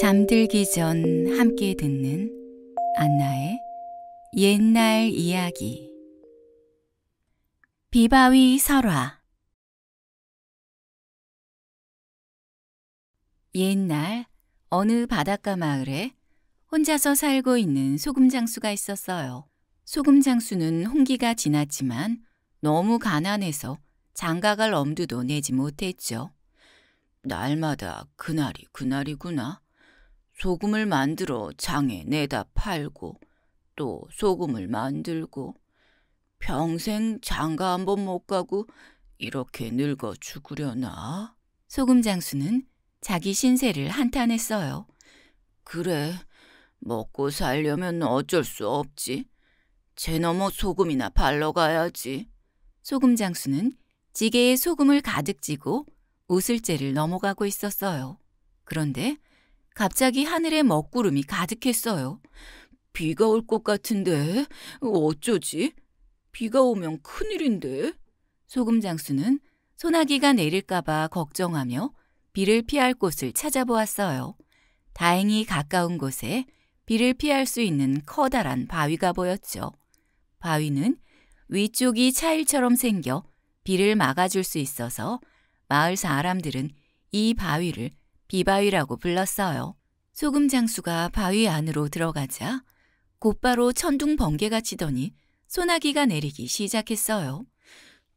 잠들기 전 함께 듣는 안나의 옛날 이야기 비바위 설화 옛날 어느 바닷가 마을에 혼자서 살고 있는 소금 장수가 있었어요. 소금 장수는 홍기가 지났지만 너무 가난해서 장가갈 엄두도 내지 못했죠. 날마다 그날이 그날이구나 소금을 만들어 장에 내다 팔고 또 소금을 만들고 평생 장가 한번 못 가고 이렇게 늙어 죽으려나? 소금 장수는 자기 신세를 한탄했어요. 그래, 먹고 살려면 어쩔 수 없지. 제 넘어 소금이나 발러 가야지. 소금 장수는 지게에 소금을 가득 찌고 우슬재를 넘어가고 있었어요. 그런데 갑자기 하늘에 먹구름이 가득했어요. 비가 올 것 같은데 어쩌지? 비가 오면 큰일인데? 소금 장수는 소나기가 내릴까봐 걱정하며 비를 피할 곳을 찾아보았어요. 다행히 가까운 곳에 비를 피할 수 있는 커다란 바위가 보였죠. 바위는 위쪽이 차일처럼 생겨 비를 막아줄 수 있어서 마을 사람들은 이 바위를 비바위라고 불렀어요. 소금 장수가 바위 안으로 들어가자 곧바로 천둥 번개가 치더니 소나기가 내리기 시작했어요.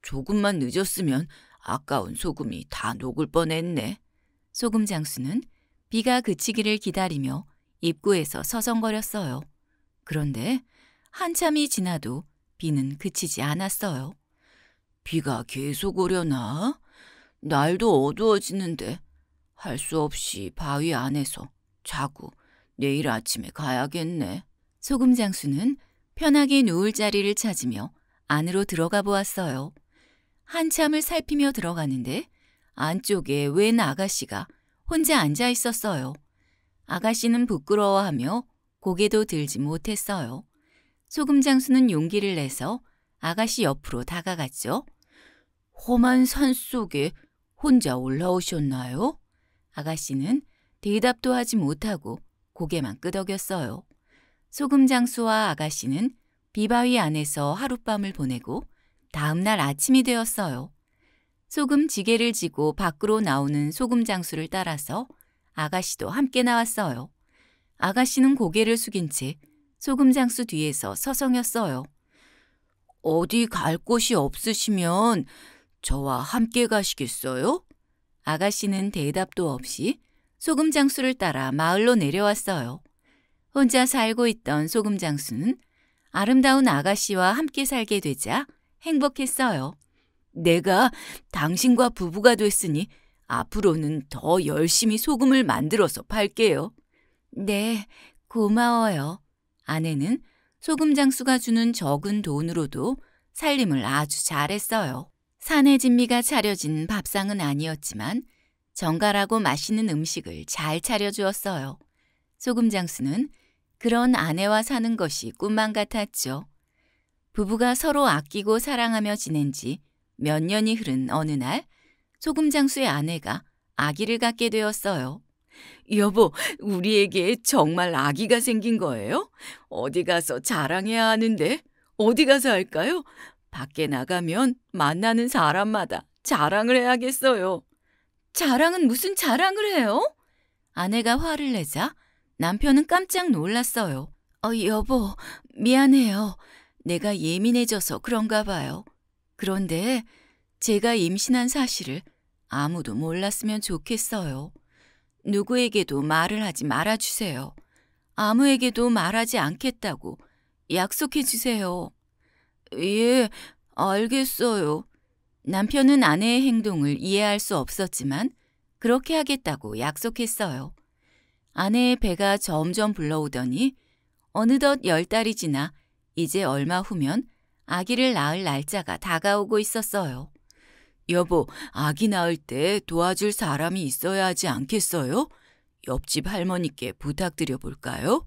조금만 늦었으면 아까운 소금이 다 녹을 뻔했네. 소금 장수는 비가 그치기를 기다리며 입구에서 서성거렸어요. 그런데 한참이 지나도 비는 그치지 않았어요. 비가 계속 오려나? 날도 어두워지는데 할수 없이 바위 안에서 자고 내일 아침에 가야겠네. 소금 장수는 편하게 누울 자리를 찾으며 안으로 들어가 보았어요. 한참을 살피며 들어가는데 안쪽에 웬 아가씨가 혼자 앉아 있었어요. 아가씨는 부끄러워하며 고개도 들지 못했어요. 소금 장수는 용기를 내서 아가씨 옆으로 다가갔죠. 험한 산 속에 혼자 올라오셨나요? 아가씨는 대답도 하지 못하고 고개만 끄덕였어요. 소금 장수와 아가씨는 비바위 안에서 하룻밤을 보내고 다음날 아침이 되었어요. 소금 지게를 지고 밖으로 나오는 소금 장수를 따라서 아가씨도 함께 나왔어요. 아가씨는 고개를 숙인 채 소금 장수 뒤에서 서성였어요. 어디 갈 곳이 없으시면 저와 함께 가시겠어요? 아가씨는 대답도 없이 소금 장수를 따라 마을로 내려왔어요. 혼자 살고 있던 소금 장수는 아름다운 아가씨와 함께 살게 되자 행복했어요. 내가 당신과 부부가 됐으니 앞으로는 더 열심히 소금을 만들어서 팔게요. 네, 고마워요. 아내는 소금 장수가 주는 적은 돈으로도 살림을 아주 잘했어요. 산의 진미가 차려진 밥상은 아니었지만 정갈하고 맛있는 음식을 잘 차려주었어요. 소금 장수는 그런 아내와 사는 것이 꿈만 같았죠. 부부가 서로 아끼고 사랑하며 지낸 지 몇 년이 흐른 어느 날 소금 장수의 아내가 아기를 갖게 되었어요. 여보, 우리에게 정말 아기가 생긴 거예요? 어디 가서 자랑해야 하는데 어디 가서 할까요? 밖에 나가면 만나는 사람마다 자랑을 해야겠어요. 자랑은 무슨 자랑을 해요? 아내가 화를 내자 남편은 깜짝 놀랐어요. 어, 여보, 미안해요. 내가 예민해져서 그런가 봐요. 그런데 제가 임신한 사실을 아무도 몰랐으면 좋겠어요. 누구에게도 말을 하지 말아주세요. 아무에게도 말하지 않겠다고 약속해주세요. 예, 알겠어요. 남편은 아내의 행동을 이해할 수 없었지만 그렇게 하겠다고 약속했어요. 아내의 배가 점점 불러오더니 어느덧 열 달이 지나 이제 얼마 후면 아기를 낳을 날짜가 다가오고 있었어요. 여보, 아기 낳을 때 도와줄 사람이 있어야 하지 않겠어요? 옆집 할머니께 부탁드려 볼까요?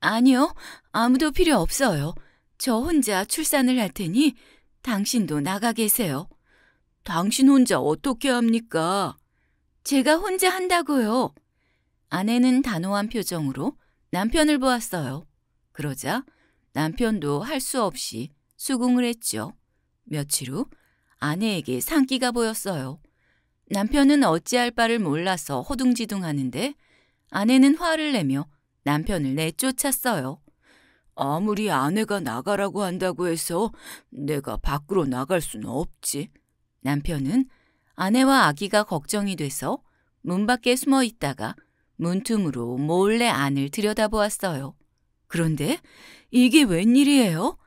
아니요, 아무도 필요 없어요. 저 혼자 출산을 할 테니 당신도 나가 계세요. 당신 혼자 어떻게 합니까? 제가 혼자 한다고요. 아내는 단호한 표정으로 남편을 보았어요. 그러자 남편도 할 수 없이 수긍을 했죠. 며칠 후 아내에게 상기가 보였어요. 남편은 어찌할 바를 몰라서 허둥지둥 하는데 아내는 화를 내며 남편을 내쫓았어요. 아무리 아내가 나가라고 한다고 해서 내가 밖으로 나갈 수는 없지. 남편은 아내와 아기가 걱정이 돼서 문 밖에 숨어 있다가 문틈으로 몰래 안을 들여다보았어요. 그런데 이게 웬일이에요?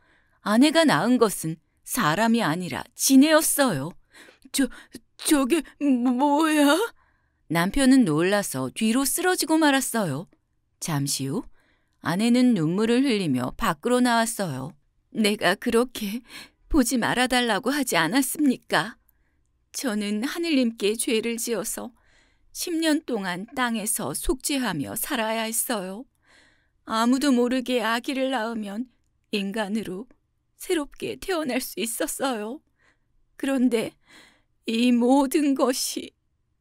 아내가 낳은 것은 사람이 아니라 지네였어요. 저, 저게 뭐, 뭐야? 남편은 놀라서 뒤로 쓰러지고 말았어요. 잠시 후 아내는 눈물을 흘리며 밖으로 나왔어요. 내가 그렇게 보지 말아달라고 하지 않았습니까? 저는 하늘님께 죄를 지어서 10년 동안 땅에서 속죄하며 살아야 했어요. 아무도 모르게 아기를 낳으면 인간으로 새롭게 태어날 수 있었어요. 그런데 이 모든 것이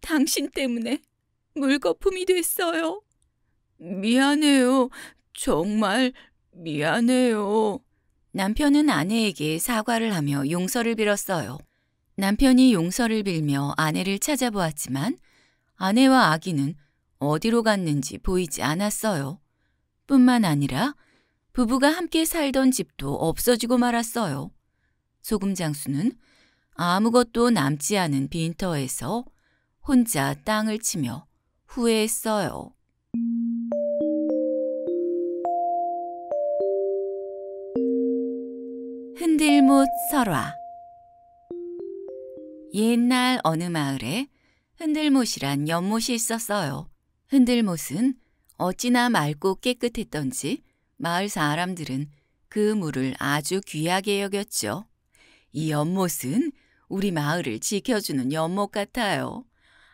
당신 때문에 물거품이 됐어요. 미안해요. 정말 미안해요. 남편은 아내에게 사과를 하며 용서를 빌었어요. 남편이 용서를 빌며 아내를 찾아보았지만 아내와 아기는 어디로 갔는지 보이지 않았어요. 뿐만 아니라 부부가 함께 살던 집도 없어지고 말았어요. 소금 장수는 아무것도 남지 않은 빈터에서 혼자 땅을 치며 후회했어요. 흔들못 설화 옛날 어느 마을에 흔들못이란 연못이 있었어요. 흔들못은 어찌나 맑고 깨끗했던지 마을 사람들은 그 물을 아주 귀하게 여겼죠. 이 연못은 우리 마을을 지켜주는 연못 같아요.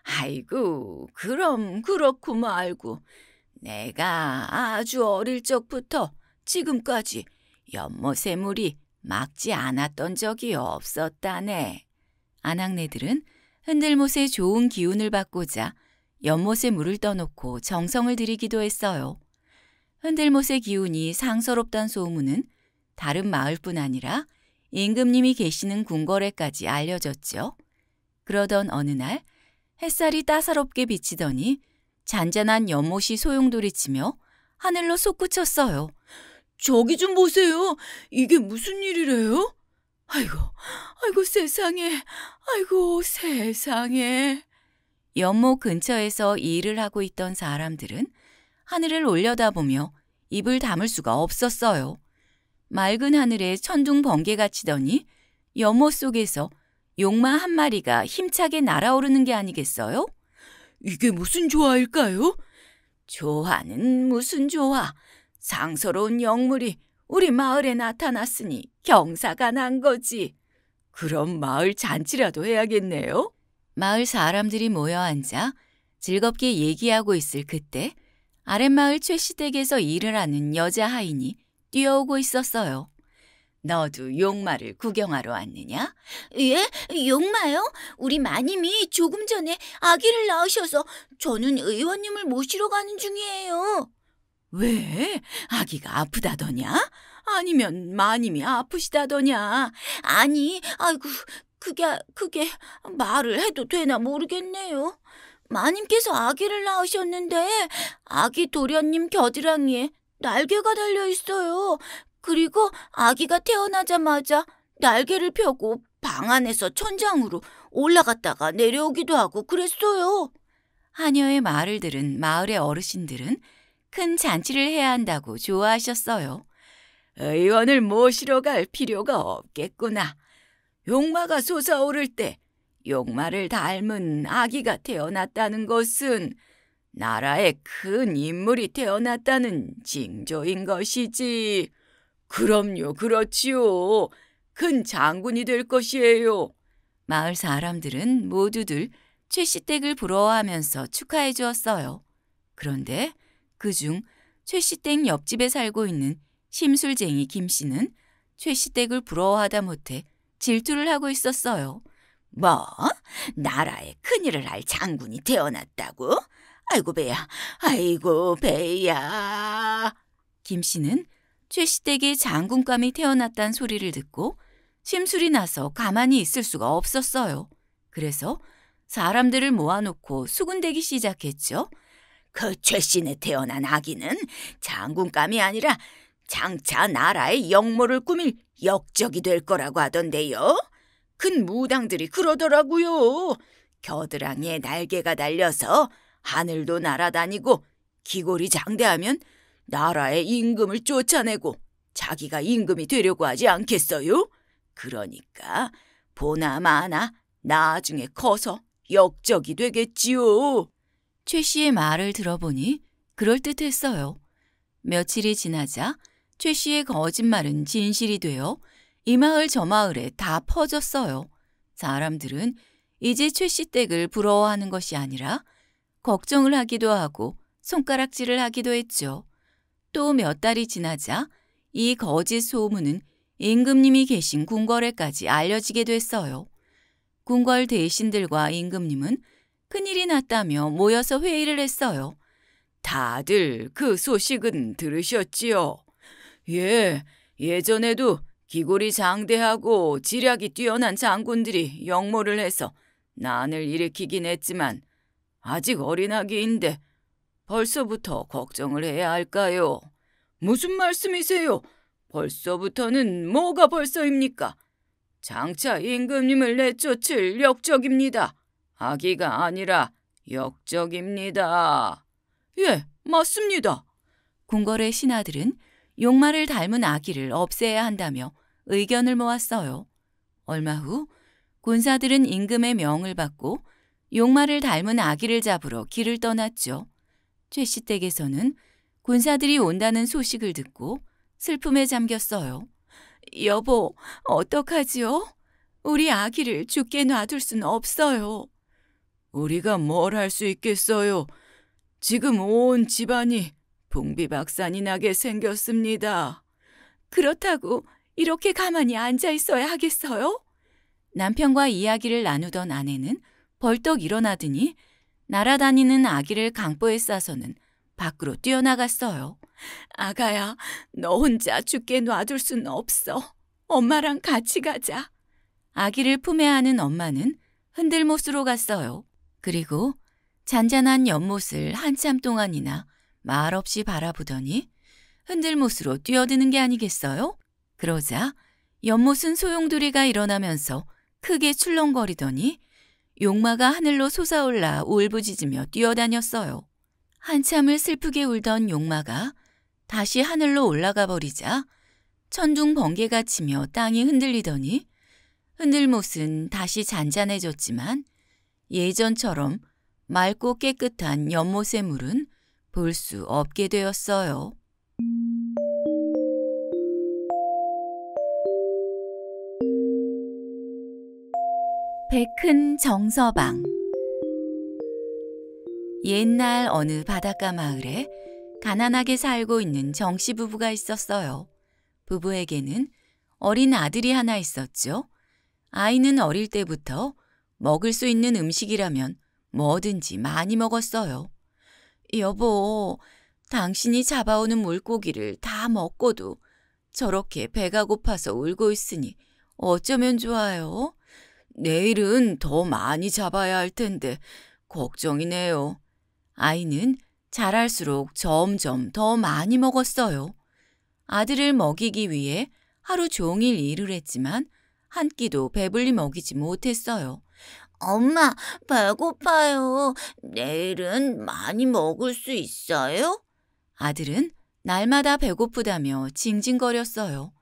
아이고, 그럼 그렇고 말고 내가 아주 어릴 적부터 지금까지 연못의 물이 막지 않았던 적이 없었다네. 아낙네들은 흔들못의 좋은 기운을 받고자 연못에 물을 떠놓고 정성을 들이기도 했어요. 흔들못의 기운이 상서롭단 소문은 다른 마을뿐 아니라 임금님이 계시는 궁궐에까지 알려졌죠. 그러던 어느 날 햇살이 따사롭게 비치더니 잔잔한 연못이 소용돌이치며 하늘로 솟구쳤어요. 저기 좀 보세요. 이게 무슨 일이래요? 아이고, 아이고 세상에, 아이고 세상에. 연못 근처에서 일을 하고 있던 사람들은 하늘을 올려다보며 입을 담을 수가 없었어요. 맑은 하늘에 천둥 번개가 치더니 연못 속에서 용마 한 마리가 힘차게 날아오르는 게 아니겠어요? 이게 무슨 조화일까요? 조화는 무슨 조화? 상서로운 영물이 우리 마을에 나타났으니 경사가 난 거지. 그럼 마을 잔치라도 해야겠네요. 마을 사람들이 모여 앉아 즐겁게 얘기하고 있을 그때 아랫마을 최씨댁에서 일을 하는 여자 하인이 뛰어오고 있었어요. 너도 용마를 구경하러 왔느냐? 예, 용마요? 우리 마님이 조금 전에 아기를 낳으셔서 저는 의원님을 모시러 가는 중이에요. 왜? 아기가 아프다더냐? 아니면 마님이 아프시다더냐? 아니, 아이고, 그게, 그게 말을 해도 되나 모르겠네요. 마님께서 아기를 낳으셨는데 아기 도련님 겨드랑이에 날개가 달려 있어요. 그리고 아기가 태어나자마자 날개를 펴고 방 안에서 천장으로 올라갔다가 내려오기도 하고 그랬어요. 하녀의 말을 들은 마을의 어르신들은 큰 잔치를 해야 한다고 좋아하셨어요. 의원을 모시러 갈 필요가 없겠구나. 용마가 솟아오를 때 용마를 닮은 아기가 태어났다는 것은 나라에 큰 인물이 태어났다는 징조인 것이지. 그럼요, 그렇지요. 큰 장군이 될 것이에요. 마을 사람들은 모두들 최씨 댁을 부러워하면서 축하해 주었어요. 그런데 그중 최씨댁 옆집에 살고 있는 심술쟁이 김씨는 최씨댁을 부러워하다 못해 질투를 하고 있었어요. 뭐? 나라에 큰일을 할 장군이 태어났다고? 아이고 배야, 아이고 배야. 김씨는 최씨댁에 장군감이 태어났다는 소리를 듣고 심술이 나서 가만히 있을 수가 없었어요. 그래서 사람들을 모아놓고 수군대기 시작했죠. 그 최신에 태어난 아기는 장군감이 아니라 장차 나라의 역모를 꾸밀 역적이 될 거라고 하던데요. 큰 무당들이 그러더라고요. 겨드랑이에 날개가 달려서 하늘도 날아다니고 기골이 장대하면 나라의 임금을 쫓아내고 자기가 임금이 되려고 하지 않겠어요? 그러니까 보나마나 나중에 커서 역적이 되겠지요. 최 씨의 말을 들어보니 그럴듯했어요. 며칠이 지나자 최 씨의 거짓말은 진실이 되어 이 마을 저 마을에 다 퍼졌어요. 사람들은 이제 최씨 댁을 부러워하는 것이 아니라 걱정을 하기도 하고 손가락질을 하기도 했죠. 또 몇 달이 지나자 이 거짓 소문은 임금님이 계신 궁궐에까지 알려지게 됐어요. 궁궐 대신들과 임금님은 큰일이 났다며 모여서 회의를 했어요. 다들 그 소식은 들으셨지요? 예, 예전에도 기골이 장대하고 지략이 뛰어난 장군들이 역모를 해서 난을 일으키긴 했지만 아직 어린아기인데 벌써부터 걱정을 해야 할까요? 무슨 말씀이세요? 벌써부터는 뭐가 벌써입니까? 장차 임금님을 내쫓을 역적입니다. 아기가 아니라 역적입니다. 예, 맞습니다. 궁궐의 신하들은 용마를 닮은 아기를 없애야 한다며 의견을 모았어요. 얼마 후 군사들은 임금의 명을 받고 용마를 닮은 아기를 잡으러 길을 떠났죠. 최씨 댁에서는 군사들이 온다는 소식을 듣고 슬픔에 잠겼어요. 여보, 어떡하지요? 우리 아기를 죽게 놔둘 순 없어요. 우리가 뭘 할 수 있겠어요? 지금 온 집안이 봉비박산이 나게 생겼습니다. 그렇다고 이렇게 가만히 앉아 있어야 하겠어요? 남편과 이야기를 나누던 아내는 벌떡 일어나더니 날아다니는 아기를 강보에 싸서는 밖으로 뛰어나갔어요. 아가야, 너 혼자 죽게 놔둘 순 없어. 엄마랑 같이 가자. 아기를 품에 안은 엄마는 흔들못으로 갔어요. 그리고 잔잔한 연못을 한참 동안이나 말없이 바라보더니 흔들못으로 뛰어드는 게 아니겠어요? 그러자 연못은 소용돌이가 일어나면서 크게 출렁거리더니 용마가 하늘로 솟아올라 울부짖으며 뛰어다녔어요. 한참을 슬프게 울던 용마가 다시 하늘로 올라가 버리자 천둥 번개가 치며 땅이 흔들리더니 흔들못은 다시 잔잔해졌지만 예전처럼 맑고 깨끗한 연못의 물은 볼 수 없게 되었어요. 백큰 정서방 옛날 어느 바닷가 마을에 가난하게 살고 있는 정씨 부부가 있었어요. 부부에게는 어린 아들이 하나 있었죠. 아이는 어릴 때부터 먹을 수 있는 음식이라면 뭐든지 많이 먹었어요. 여보, 당신이 잡아오는 물고기를 다 먹고도 저렇게 배가 고파서 울고 있으니 어쩌면 좋아요? 내일은 더 많이 잡아야 할 텐데 걱정이네요. 아이는 자랄수록 점점 더 많이 먹었어요. 아들을 먹이기 위해 하루 종일 일을 했지만 한 끼도 배불리 먹이지 못했어요. 엄마, 배고파요. 내일은 많이 먹을 수 있어요? 아들은 날마다 배고프다며 징징거렸어요.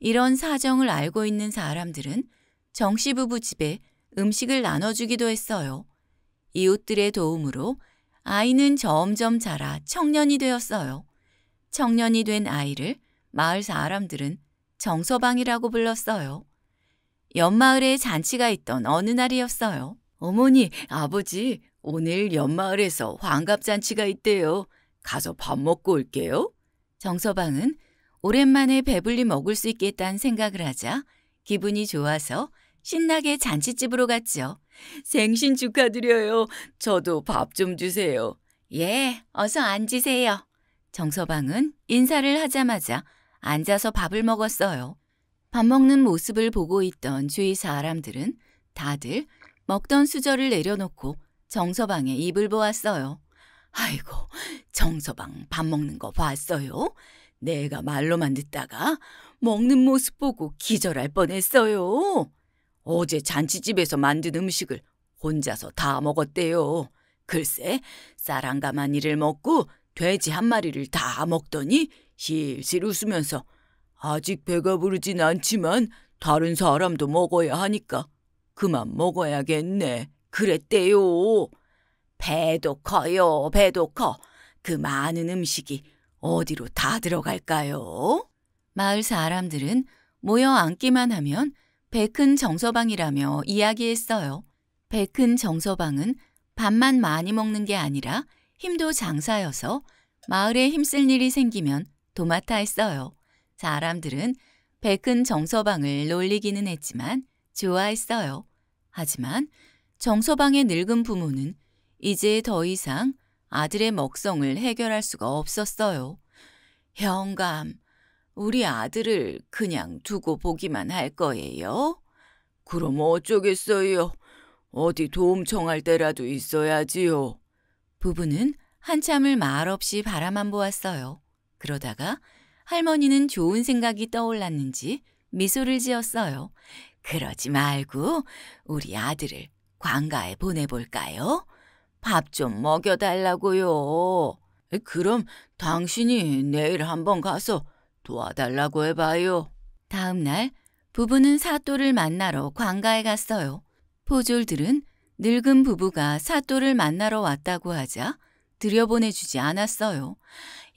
이런 사정을 알고 있는 사람들은 정씨 부부 집에 음식을 나눠주기도 했어요. 이웃들의 도움으로 아이는 점점 자라 청년이 되었어요. 청년이 된 아이를 마을 사람들은 정서방이라고 불렀어요. 연마을에 잔치가 있던 어느 날이었어요. 어머니, 아버지, 오늘 연마을에서 환갑잔치가 있대요. 가서 밥 먹고 올게요. 정서방은 오랜만에 배불리 먹을 수 있겠다는 생각을 하자 기분이 좋아서 신나게 잔치집으로 갔죠. 생신 축하드려요. 저도 밥 좀 주세요. 예, 어서 앉으세요. 정서방은 인사를 하자마자 앉아서 밥을 먹었어요. 밥 먹는 모습을 보고 있던 주위 사람들은 다들 먹던 수저를 내려놓고 정서방에 입을 보았어요. 아이고, 정서방 밥 먹는 거 봤어요? 내가 말로만 듣다가 먹는 모습 보고 기절할 뻔했어요. 어제 잔치집에서 만든 음식을 혼자서 다 먹었대요. 글쎄, 쌀한 가마니를 먹고 돼지 한 마리를 다 먹더니 실실 웃으면서 아직 배가 부르진 않지만 다른 사람도 먹어야 하니까 그만 먹어야겠네. 그랬대요. 배도 커요, 배도 커. 그 많은 음식이 어디로 다 들어갈까요? 마을 사람들은 모여 앉기만 하면 배 큰 정서방이라며 이야기했어요. 배 큰 정서방은 밥만 많이 먹는 게 아니라 힘도 장사여서 마을에 힘쓸 일이 생기면 도맡아 했어요. 사람들은 백은 정서방을 놀리기는 했지만 좋아했어요. 하지만 정서방의 늙은 부모는 이제 더 이상 아들의 먹성을 해결할 수가 없었어요. 영감, 우리 아들을 그냥 두고 보기만 할 거예요? 그럼 어쩌겠어요. 어디 도움 청할 때라도 있어야지요. 부부는 한참을 말없이 바라만 보았어요. 그러다가 할머니는 좋은 생각이 떠올랐는지 미소를 지었어요. 그러지 말고 우리 아들을 광가에 보내볼까요? 밥 좀 먹여달라고요. 그럼 당신이 내일 한번 가서 도와달라고 해봐요. 다음 날 부부는 사또를 만나러 광가에 갔어요. 포졸들은 늙은 부부가 사또를 만나러 왔다고 하자 들여보내주지 않았어요.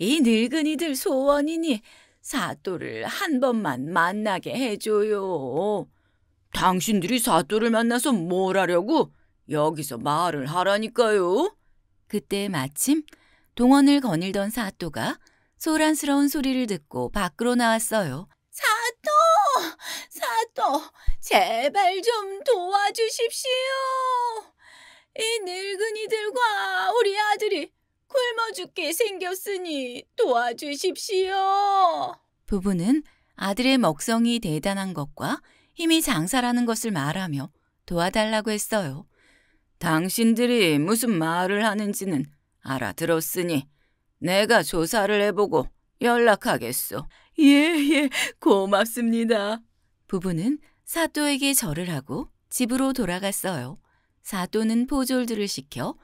이 늙은이들 소원이니 사또를 한 번만 만나게 해줘요. 당신들이 사또를 만나서 뭘 하려고 여기서 말을 하라니까요. 그때 마침 동원을 거닐던 사또가 소란스러운 소리를 듣고 밖으로 나왔어요. 사또! 사또! 제발 좀 도와주십시오! 이 늙은이들과 우리 아들이 굶어 죽게 생겼으니 도와주십시오. 부부는 아들의 먹성이 대단한 것과 힘이 장사라는 것을 말하며 도와달라고 했어요. 당신들이 무슨 말을 하는지는 알아들었으니 내가 조사를 해보고 연락하겠소. 예, 예, 고맙습니다. 부부는 사또에게 절을 하고 집으로 돌아갔어요. 사또는 포졸들을 시켜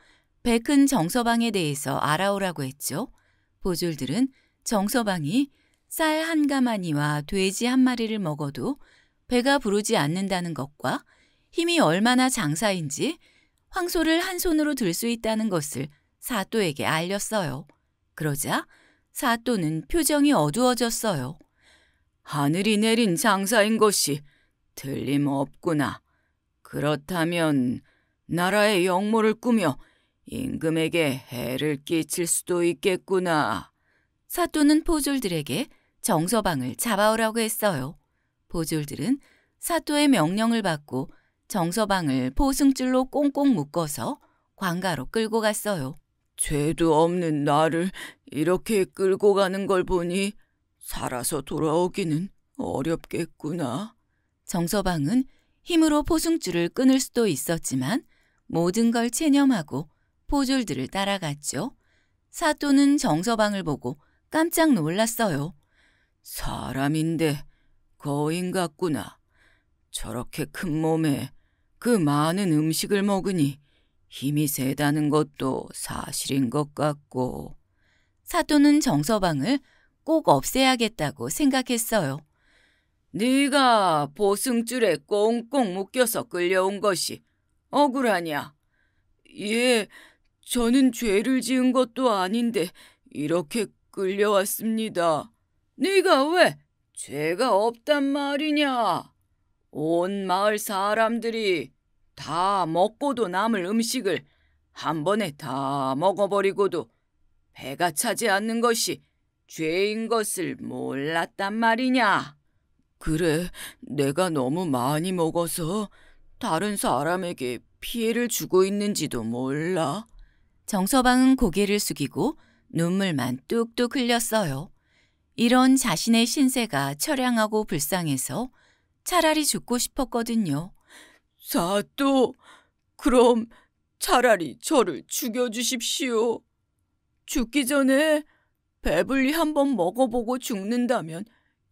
백은 정서방에 대해서 알아오라고 했죠. 보졸들은 정서방이 쌀 한 가마니와 돼지 한 마리를 먹어도 배가 부르지 않는다는 것과 힘이 얼마나 장사인지 황소를 한 손으로 들 수 있다는 것을 사또에게 알렸어요. 그러자 사또는 표정이 어두워졌어요. 하늘이 내린 장사인 것이 틀림없구나. 그렇다면 나라의 역모를 꾸며 임금에게 해를 끼칠 수도 있겠구나. 사또는 포졸들에게 정서방을 잡아오라고 했어요. 포졸들은 사또의 명령을 받고 정서방을 포승줄로 꽁꽁 묶어서 광가로 끌고 갔어요. 죄도 없는 나를 이렇게 끌고 가는 걸 보니 살아서 돌아오기는 어렵겠구나. 정서방은 힘으로 포승줄을 끊을 수도 있었지만 모든 걸 체념하고 포졸들을 따라갔죠. 사또는 정서방을 보고 깜짝 놀랐어요. 사람인데 거인 같구나. 저렇게 큰 몸에 그 많은 음식을 먹으니 힘이 세다는 것도 사실인 것 같고. 사또는 정서방을 꼭 없애야겠다고 생각했어요. 네가 보승줄에 꽁꽁 묶여서 끌려온 것이 억울하냐? 예, 저는 죄를 지은 것도 아닌데 이렇게 끌려왔습니다. 네가 왜 죄가 없단 말이냐? 온 마을 사람들이 다 먹고도 남을 음식을 한 번에 다 먹어버리고도 배가 차지 않는 것이 죄인 것을 몰랐단 말이냐? 그래, 내가 너무 많이 먹어서 다른 사람에게 피해를 주고 있는지도 몰라. 정서방은 고개를 숙이고 눈물만 뚝뚝 흘렸어요. 이런 자신의 신세가 처량하고 불쌍해서 차라리 죽고 싶었거든요. 사또, 그럼 차라리 저를 죽여주십시오. 죽기 전에 배불리 한번 먹어보고 죽는다면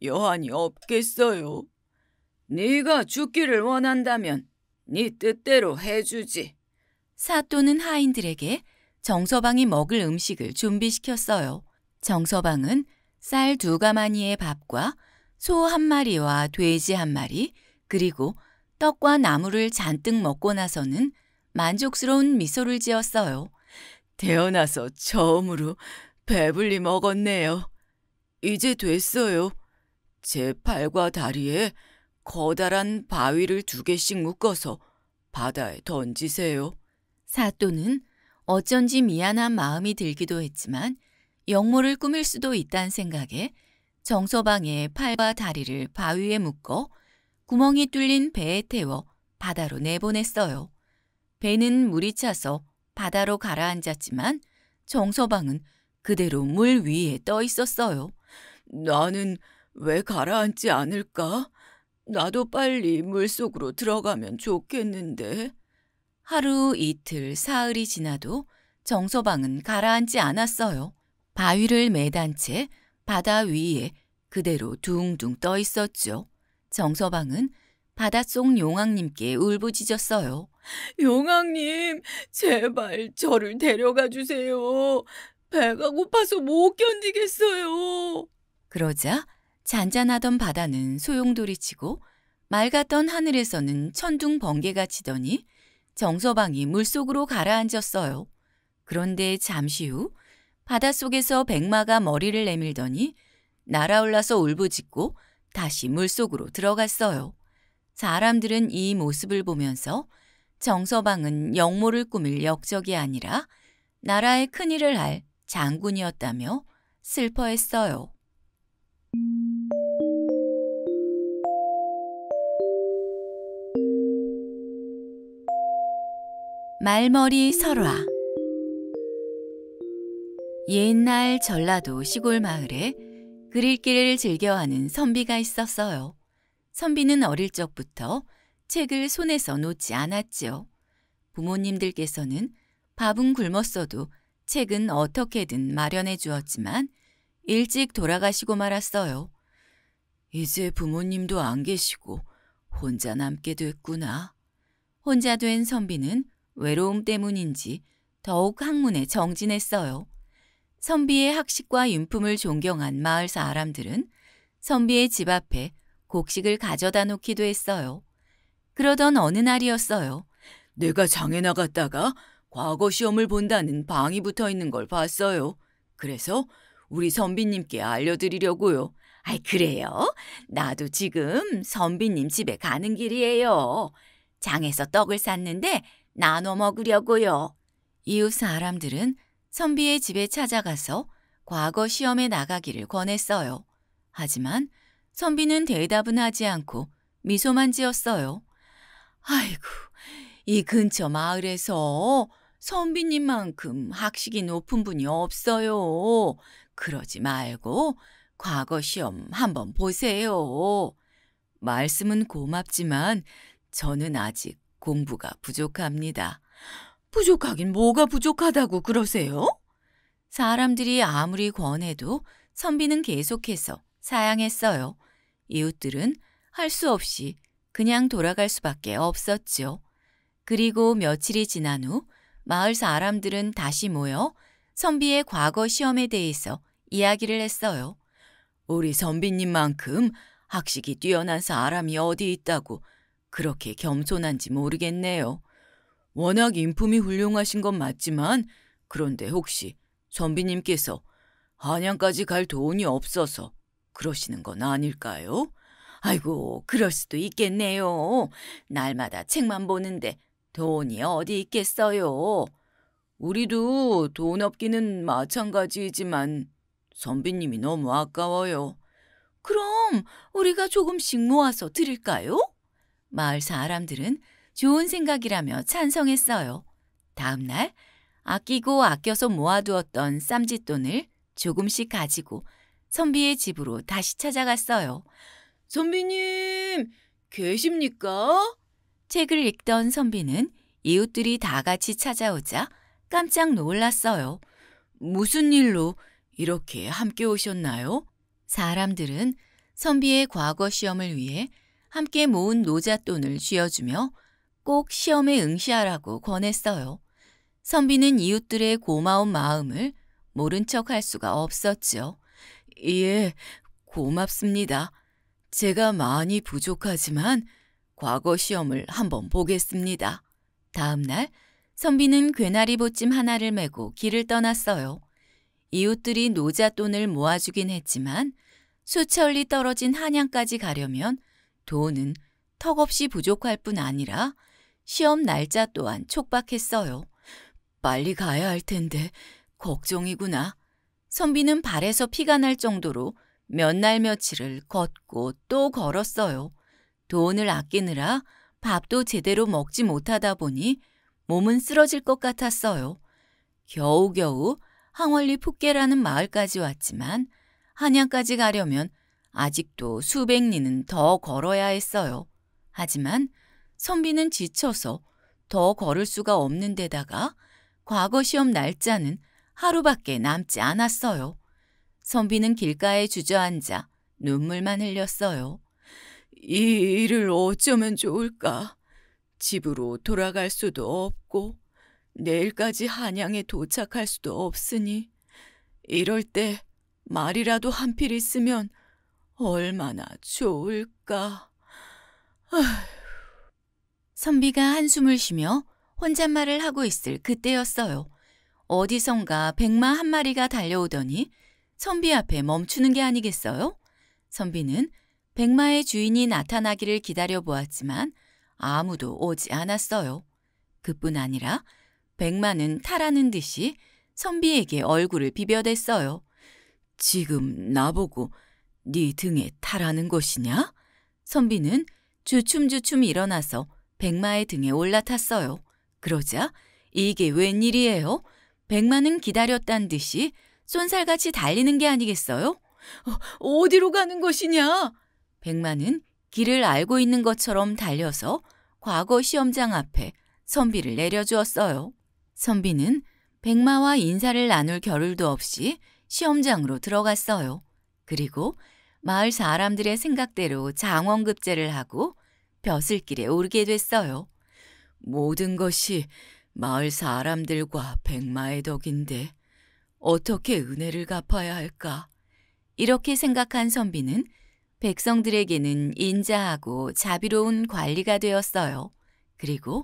여한이 없겠어요. 네가 죽기를 원한다면 네 뜻대로 해주지. 사또는 하인들에게 정서방이 먹을 음식을 준비시켰어요. 정서방은 쌀 두 가마니의 밥과 소 한 마리와 돼지 한 마리 그리고 떡과 나물을 잔뜩 먹고 나서는 만족스러운 미소를 지었어요. 태어나서 처음으로 배불리 먹었네요. 이제 됐어요. 제 팔과 다리에 커다란 바위를 두 개씩 묶어서 바다에 던지세요. 사또는 어쩐지 미안한 마음이 들기도 했지만 영모를 꾸밀 수도 있다는 생각에 정서방의 팔과 다리를 바위에 묶어 구멍이 뚫린 배에 태워 바다로 내보냈어요. 배는 물이 차서 바다로 가라앉았지만 정서방은 그대로 물 위에 떠 있었어요. 나는 왜 가라앉지 않을까? 나도 빨리 물속으로 들어가면 좋겠는데. 하루 이틀 사흘이 지나도 정서방은 가라앉지 않았어요. 바위를 매단 채 바다 위에 그대로 둥둥 떠 있었죠. 정서방은 바닷속 용왕님께 울부짖었어요. 용왕님, 제발 저를 데려가 주세요. 배가 고파서 못 견디겠어요. 그러자 잔잔하던 바다는 소용돌이치고 맑았던 하늘에서는 천둥 번개가 치더니 정서방이 물속으로 가라앉았어요. 그런데 잠시 후 바닷속에서 백마가 머리를 내밀더니 날아올라서 울부짖고 다시 물속으로 들어갔어요. 사람들은 이 모습을 보면서 정서방은 영모를 꾸밀 역적이 아니라 나라의 큰일을 할 장군이었다며 슬퍼했어요. 말머리 설화 옛날 전라도 시골 마을에 그릴기를 즐겨하는 선비가 있었어요. 선비는 어릴 적부터 책을 손에서 놓지 않았지요. 부모님들께서는 밥은 굶었어도 책은 어떻게든 마련해 주었지만 일찍 돌아가시고 말았어요. 이제 부모님도 안 계시고 혼자 남게 됐구나. 혼자 된 선비는 외로움 때문인지 더욱 학문에 정진했어요. 선비의 학식과 윤품을 존경한 마을 사람들은 선비의 집 앞에 곡식을 가져다 놓기도 했어요. 그러던 어느 날이었어요. 내가 장에 나갔다가 과거 시험을 본다는 방이 붙어 있는 걸 봤어요. 그래서 우리 선비님께 알려드리려고요. 아이, 그래요? 나도 지금 선비님 집에 가는 길이에요. 장에서 떡을 샀는데 나눠 먹으려고요. 이웃 사람들은 선비의 집에 찾아가서 과거 시험에 나가기를 권했어요. 하지만 선비는 대답은 하지 않고 미소만 지었어요. 아이고, 이 근처 마을에서 선비님만큼 학식이 높은 분이 없어요. 그러지 말고 과거 시험 한번 보세요. 말씀은 고맙지만 저는 아직 공부가 부족합니다. 부족하긴 뭐가 부족하다고 그러세요? 사람들이 아무리 권해도 선비는 계속해서 사양했어요. 이웃들은 할 수 없이 그냥 돌아갈 수밖에 없었지요. 그리고 며칠이 지난 후 마을 사람들은 다시 모여 선비의 과거 시험에 대해서 이야기를 했어요. 우리 선비님만큼 학식이 뛰어난 사람이 어디 있다고 그렇게 겸손한지 모르겠네요. 워낙 인품이 훌륭하신 건 맞지만 그런데 혹시 선비님께서 한양까지 갈 돈이 없어서 그러시는 건 아닐까요? 아이고, 그럴 수도 있겠네요. 날마다 책만 보는데 돈이 어디 있겠어요. 우리도 돈 없기는 마찬가지이지만 선비님이 너무 아까워요. 그럼 우리가 조금씩 모아서 드릴까요? 마을 사람들은 좋은 생각이라며 찬성했어요. 다음 날 아끼고 아껴서 모아두었던 쌈짓돈을 조금씩 가지고 선비의 집으로 다시 찾아갔어요. 선비님, 계십니까? 책을 읽던 선비는 이웃들이 다 같이 찾아오자 깜짝 놀랐어요. 무슨 일로 이렇게 함께 오셨나요? 사람들은 선비의 과거 시험을 위해 함께 모은 노잣돈을 쥐어주며 꼭 시험에 응시하라고 권했어요. 선비는 이웃들의 고마운 마음을 모른 척할 수가 없었지요. 예, 고맙습니다. 제가 많이 부족하지만 과거 시험을 한번 보겠습니다. 다음 날 선비는 괴나리 보찜 하나를 메고 길을 떠났어요. 이웃들이 노잣돈을 모아주긴 했지만 수천리 떨어진 한양까지 가려면 돈은 턱없이 부족할 뿐 아니라 시험 날짜 또한 촉박했어요. 빨리 가야 할 텐데 걱정이구나. 선비는 발에서 피가 날 정도로 몇 날 며칠을 걷고 또 걸었어요. 돈을 아끼느라 밥도 제대로 먹지 못하다 보니 몸은 쓰러질 것 같았어요. 겨우겨우 항월리 푸께라는 마을까지 왔지만 한양까지 가려면 아직도 수백 리는 더 걸어야 했어요. 하지만 선비는 지쳐서 더 걸을 수가 없는 데다가 과거 시험 날짜는 하루밖에 남지 않았어요. 선비는 길가에 주저앉아 눈물만 흘렸어요. 이 일을 어쩌면 좋을까? 집으로 돌아갈 수도 없고 내일까지 한양에 도착할 수도 없으니 이럴 때 말이라도 한 필 있으면 얼마나 좋을까. 아휴. 선비가 한숨을 쉬며 혼잣말을 하고 있을 그때였어요. 어디선가 백마 한 마리가 달려오더니 선비 앞에 멈추는 게 아니겠어요? 선비는 백마의 주인이 나타나기를 기다려 보았지만 아무도 오지 않았어요. 그뿐 아니라 백마는 타라는 듯이 선비에게 얼굴을 비벼댔어요. 지금 나보고 네 등에 타라는 것이냐? 선비는 주춤주춤 일어나서 백마의 등에 올라탔어요. 그러자 이게 웬일이에요? 백마는 기다렸단 듯이 쏜살같이 달리는 게 아니겠어요? 어, 디로 가는 것이냐? 백마는 길을 알고 있는 것처럼 달려서 과거 시험장 앞에 선비를 내려주었어요. 선비는 백마와 인사를 나눌 겨를도 없이 시험장으로 들어갔어요. 그리고 마을 사람들의 생각대로 장원급제를 하고 벼슬길에 오르게 됐어요. 모든 것이 마을 사람들과 백마의 덕인데 어떻게 은혜를 갚아야 할까? 이렇게 생각한 선비는 백성들에게는 인자하고 자비로운 관리가 되었어요. 그리고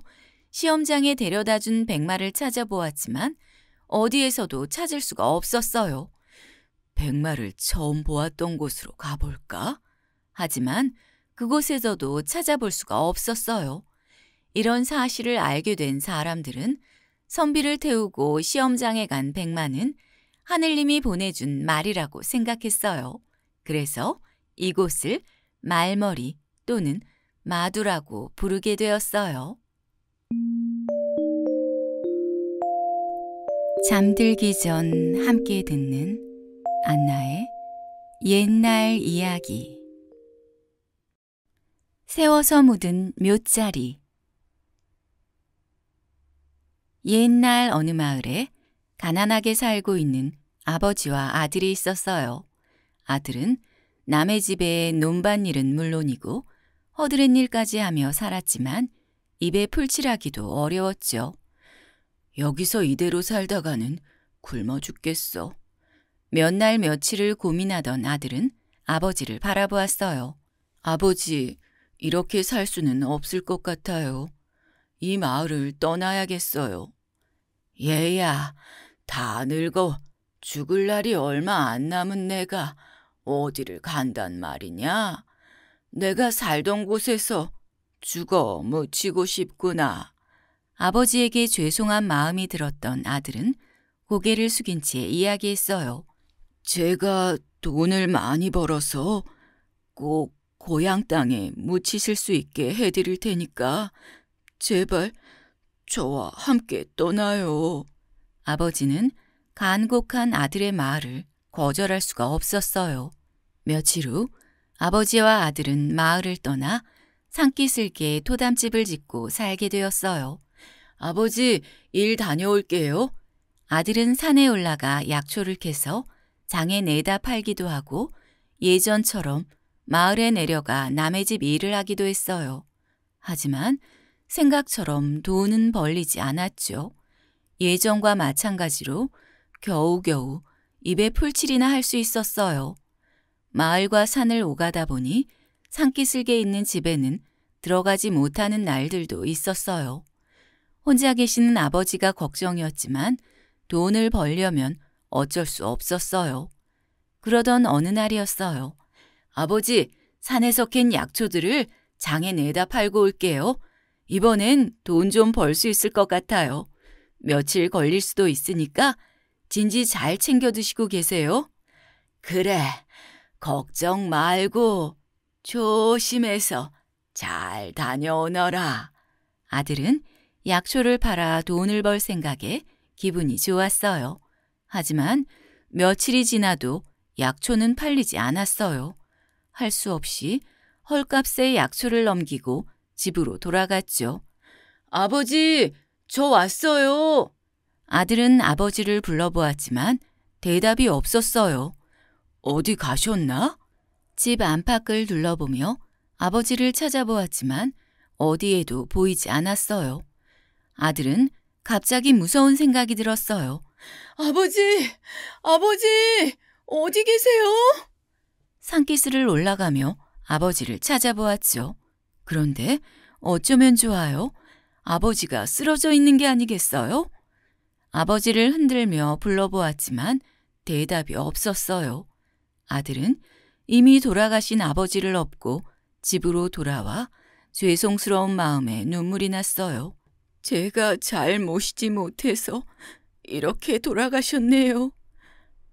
시험장에 데려다 준 백마를 찾아보았지만 어디에서도 찾을 수가 없었어요. 백마를 처음 보았던 곳으로 가볼까? 하지만 그곳에서도 찾아볼 수가 없었어요. 이런 사실을 알게 된 사람들은 선비를 태우고 시험장에 간 백마는 하늘님이 보내준 말이라고 생각했어요. 그래서 이곳을 말머리 또는 마두라고 부르게 되었어요. 잠들기 전 함께 듣는 안나의 옛날 이야기 세워서 묻은 묘자리 옛날 어느 마을에 가난하게 살고 있는 아버지와 아들이 있었어요. 아들은 남의 집에 논밭일은 물론이고 허드렛 일까지 하며 살았지만 입에 풀칠하기도 어려웠죠. 여기서 이대로 살다가는 굶어 죽겠어. 몇날 며칠을 고민하던 아들은 아버지를 바라보았어요. 아버지, 이렇게 살 수는 없을 것 같아요. 이 마을을 떠나야겠어요. 얘야, 다 늙어 죽을 날이 얼마 안 남은 내가 어디를 간단 말이냐? 내가 살던 곳에서 죽어 묻히고 싶구나. 아버지에게 죄송한 마음이 들었던 아들은 고개를 숙인 채 이야기했어요. 제가 돈을 많이 벌어서 꼭 고향 땅에 묻히실 수 있게 해드릴 테니까 제발 저와 함께 떠나요. 아버지는 간곡한 아들의 말을 거절할 수가 없었어요. 며칠 후 아버지와 아들은 마을을 떠나 산기슭에 토담집을 짓고 살게 되었어요. 아버지, 일 다녀올게요. 아들은 산에 올라가 약초를 캐서 장에 내다 팔기도 하고 예전처럼 마을에 내려가 남의 집 일을 하기도 했어요. 하지만 생각처럼 돈은 벌리지 않았죠. 예전과 마찬가지로 겨우겨우 입에 풀칠이나 할 수 있었어요. 마을과 산을 오가다 보니 산기슭에 있는 집에는 들어가지 못하는 날들도 있었어요. 혼자 계시는 아버지가 걱정이었지만 돈을 벌려면 어쩔 수 없었어요. 그러던 어느 날이었어요. 아버지, 산에서 캔 약초들을 장에 내다 팔고 올게요. 이번엔 돈 좀 벌 수 있을 것 같아요. 며칠 걸릴 수도 있으니까 진지 잘 챙겨 드시고 계세요. 그래, 걱정 말고 조심해서 잘 다녀오너라. 아들은 약초를 팔아 돈을 벌 생각에 기분이 좋았어요. 하지만 며칠이 지나도 약초는 팔리지 않았어요. 할 수 없이 헐값에 약초를 넘기고 집으로 돌아갔죠. 아버지, 저 왔어요. 아들은 아버지를 불러보았지만 대답이 없었어요. 어디 가셨나? 집 안팎을 둘러보며 아버지를 찾아보았지만 어디에도 보이지 않았어요. 아들은 갑자기 무서운 생각이 들었어요. 아버지, 아버지, 어디 계세요? 산기스를 올라가며 아버지를 찾아보았죠. 그런데 어쩌면 좋아요? 아버지가 쓰러져 있는 게 아니겠어요? 아버지를 흔들며 불러보았지만 대답이 없었어요. 아들은 이미 돌아가신 아버지를 업고 집으로 돌아와 죄송스러운 마음에 눈물이 났어요. 제가 잘 모시지 못해서 이렇게 돌아가셨네요.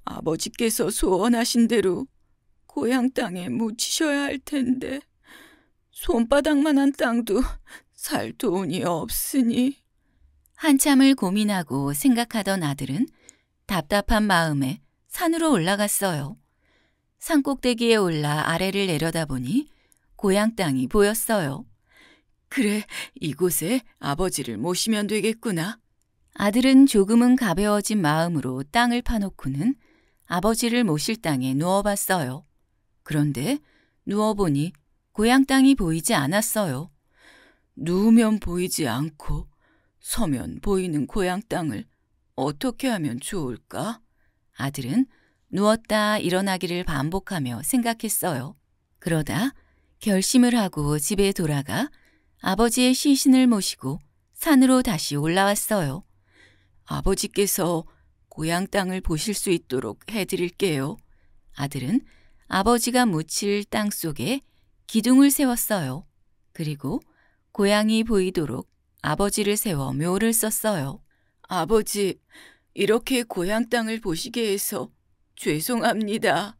아버지께서 소원하신 대로 고향 땅에 묻히셔야 할 텐데 손바닥만한 땅도 살 돈이 없으니. 한참을 고민하고 생각하던 아들은 답답한 마음에 산으로 올라갔어요. 산 꼭대기에 올라 아래를 내려다보니 고향 땅이 보였어요. 그래, 이곳에 아버지를 모시면 되겠구나. 아들은 조금은 가벼워진 마음으로 땅을 파놓고는 아버지를 모실 땅에 누워봤어요. 그런데 누워보니 고향 땅이 보이지 않았어요. 누우면 보이지 않고 서면 보이는 고향 땅을 어떻게 하면 좋을까? 아들은 누웠다 일어나기를 반복하며 생각했어요. 그러다 결심을 하고 집에 돌아가 아버지의 시신을 모시고 산으로 다시 올라왔어요. 아버지께서 고향 땅을 보실 수 있도록 해드릴게요. 아들은 아버지가 묻힐 땅 속에 기둥을 세웠어요. 그리고 고향이 보이도록 아버지를 세워 묘를 썼어요. 아버지, 이렇게 고향 땅을 보시게 해서 죄송합니다.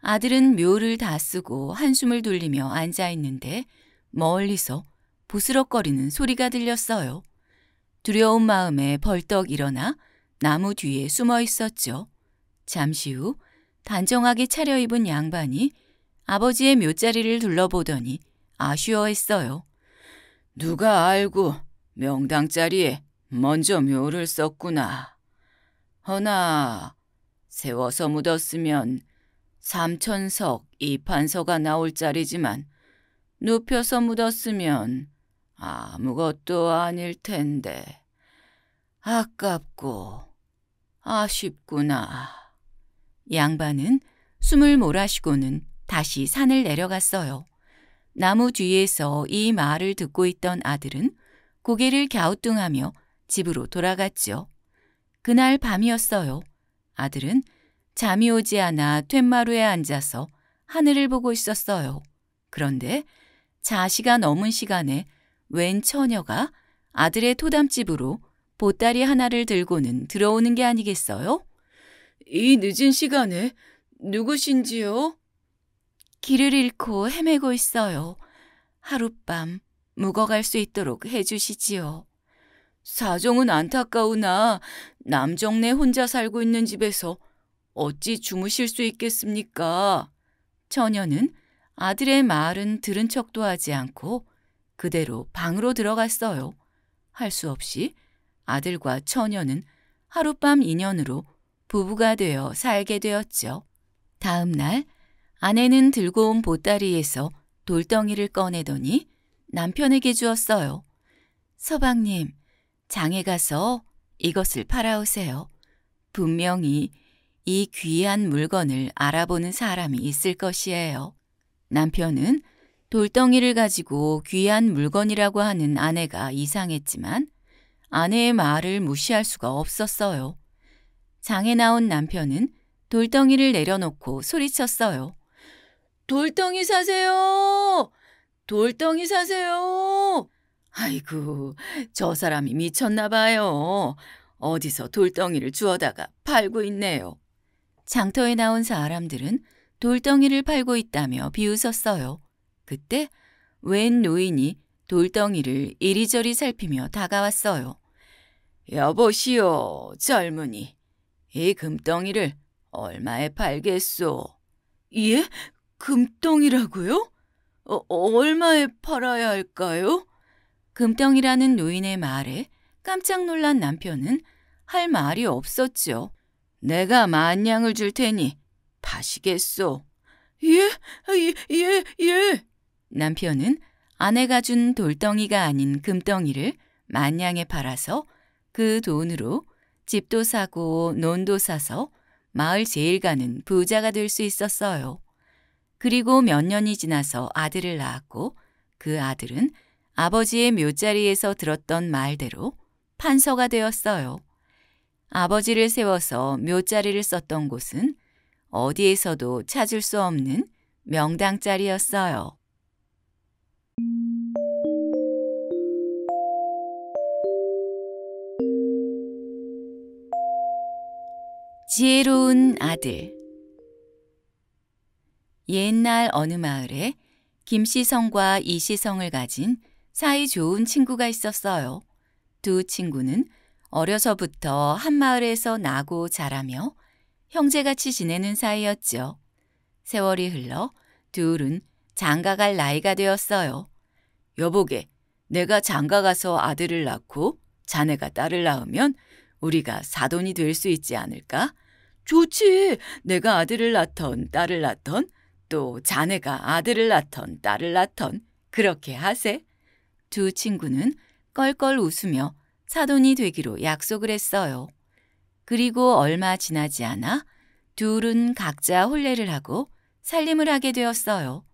아들은 묘를 다 쓰고 한숨을 돌리며 앉아 있는데 멀리서 부스럭거리는 소리가 들렸어요. 두려운 마음에 벌떡 일어나 나무 뒤에 숨어 있었죠. 잠시 후 단정하게 차려입은 양반이 아버지의 묘자리를 둘러보더니 아쉬워했어요. 누가 알고 명당 자리에 먼저 묘를 썼구나. 허나 세워서 묻었으면 삼천석, 이판서가 나올 자리지만 눕혀서 묻었으면 아무것도 아닐 텐데 아깝고 아쉽구나. 양반은 숨을 몰아쉬고는 다시 산을 내려갔어요. 나무 뒤에서 이 말을 듣고 있던 아들은 고개를 갸우뚱하며 집으로 돌아갔지요. 그날 밤이었어요. 아들은 잠이 오지 않아 툇마루에 앉아서 하늘을 보고 있었어요. 그런데 자시가 넘은 시간에 웬 처녀가 아들의 토담집으로 보따리 하나를 들고는 들어오는 게 아니겠어요? 이 늦은 시간에 누구신지요? 길을 잃고 헤매고 있어요. 하룻밤 묵어갈 수 있도록 해주시지요. 사정은 안타까우나 남정네 혼자 살고 있는 집에서 어찌 주무실 수 있겠습니까? 처녀는 아들의 말은 들은 척도 하지 않고 그대로 방으로 들어갔어요. 할 수 없이 아들과 처녀는 하룻밤 인연으로 부부가 되어 살게 되었죠. 다음 날 아내는 들고 온 보따리에서 돌덩이를 꺼내더니 남편에게 주었어요. 서방님, 장에 가서 이것을 팔아오세요. 분명히 이 귀한 물건을 알아보는 사람이 있을 것이에요. 남편은 돌덩이를 가지고 귀한 물건이라고 하는 아내가 이상했지만 아내의 말을 무시할 수가 없었어요. 장에 나온 남편은 돌덩이를 내려놓고 소리쳤어요. 돌덩이 사세요! 돌덩이 사세요! 아이고, 저 사람이 미쳤나 봐요. 어디서 돌덩이를 주워다가 팔고 있네요. 장터에 나온 사람들은 돌덩이를 팔고 있다며 비웃었어요. 그때 웬 노인이 돌덩이를 이리저리 살피며 다가왔어요. 여보시오, 젊은이. 이 금덩이를 얼마에 팔겠소? 예? 금덩이라고요? 어, 얼마에 팔아야 할까요? 금덩이라는 노인의 말에 깜짝 놀란 남편은 할 말이 없었죠. 내가 만냥을 줄 테니 파시겠소. 예, 아, 예, 예, 예. 남편은 아내가 준 돌덩이가 아닌 금덩이를 만냥에 팔아서 그 돈으로 집도 사고 논도 사서 마을 제일 가는 부자가 될 수 있었어요. 그리고 몇 년이 지나서 아들을 낳았고 그 아들은 아버지의 묘자리에서 들었던 말대로 판서가 되었어요. 아버지를 세워서 묘자리를 썼던 곳은 어디에서도 찾을 수 없는 명당 자리였어요. 지혜로운 아들 옛날 어느 마을에 김씨성과 이씨성을 가진 사이 좋은 친구가 있었어요. 두 친구는 어려서부터 한 마을에서 나고 자라며 형제같이 지내는 사이였죠. 세월이 흘러 둘은 장가갈 나이가 되었어요. 여보게, 내가 장가가서 아들을 낳고 자네가 딸을 낳으면 우리가 사돈이 될 수 있지 않을까? 좋지. 내가 아들을 낳던 딸을 낳던 또 자네가 아들을 낳던 딸을 낳던 그렇게 하세. 두 친구는 껄껄 웃으며 사돈이 되기로 약속을 했어요. 그리고 얼마 지나지 않아 둘은 각자 혼례를 하고 살림을 하게 되었어요.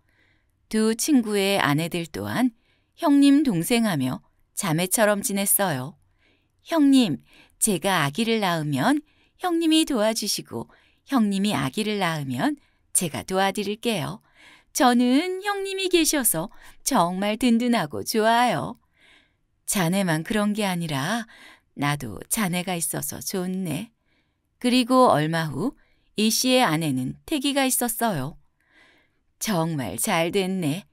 두 친구의 아내들 또한 형님 동생하며 자매처럼 지냈어요. 형님, 제가 아기를 낳으면 형님이 도와주시고 형님이 아기를 낳으면 제가 도와드릴게요. 저는 형님이 계셔서 정말 든든하고 좋아요. 자네만 그런 게 아니라 나도 자네가 있어서 좋네. 그리고 얼마 후 이 씨의 아내는 태기가 있었어요. 정말 잘 됐네.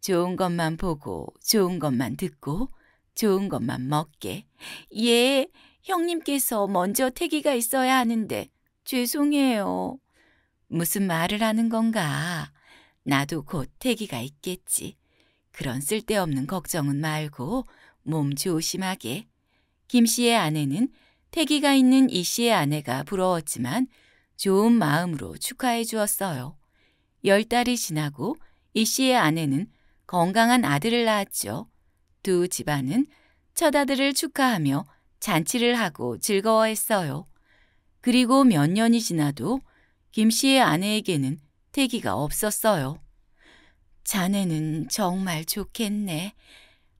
좋은 것만 보고 좋은 것만 듣고 좋은 것만 먹게. 예, 형님께서 먼저 태기가 있어야 하는데 죄송해요. 무슨 말을 하는 건가. 나도 곧 태기가 있겠지. 그런 쓸데없는 걱정은 말고 몸 조심하게. 김 씨의 아내는 태기가 있는 이 씨의 아내가 부러웠지만 좋은 마음으로 축하해 주었어요. 열 달이 지나고 이 씨의 아내는 건강한 아들을 낳았죠. 두 집안은 첫 아들을 축하하며 잔치를 하고 즐거워했어요. 그리고 몇 년이 지나도 김 씨의 아내에게는 태기가 없었어요. 자네는 정말 좋겠네.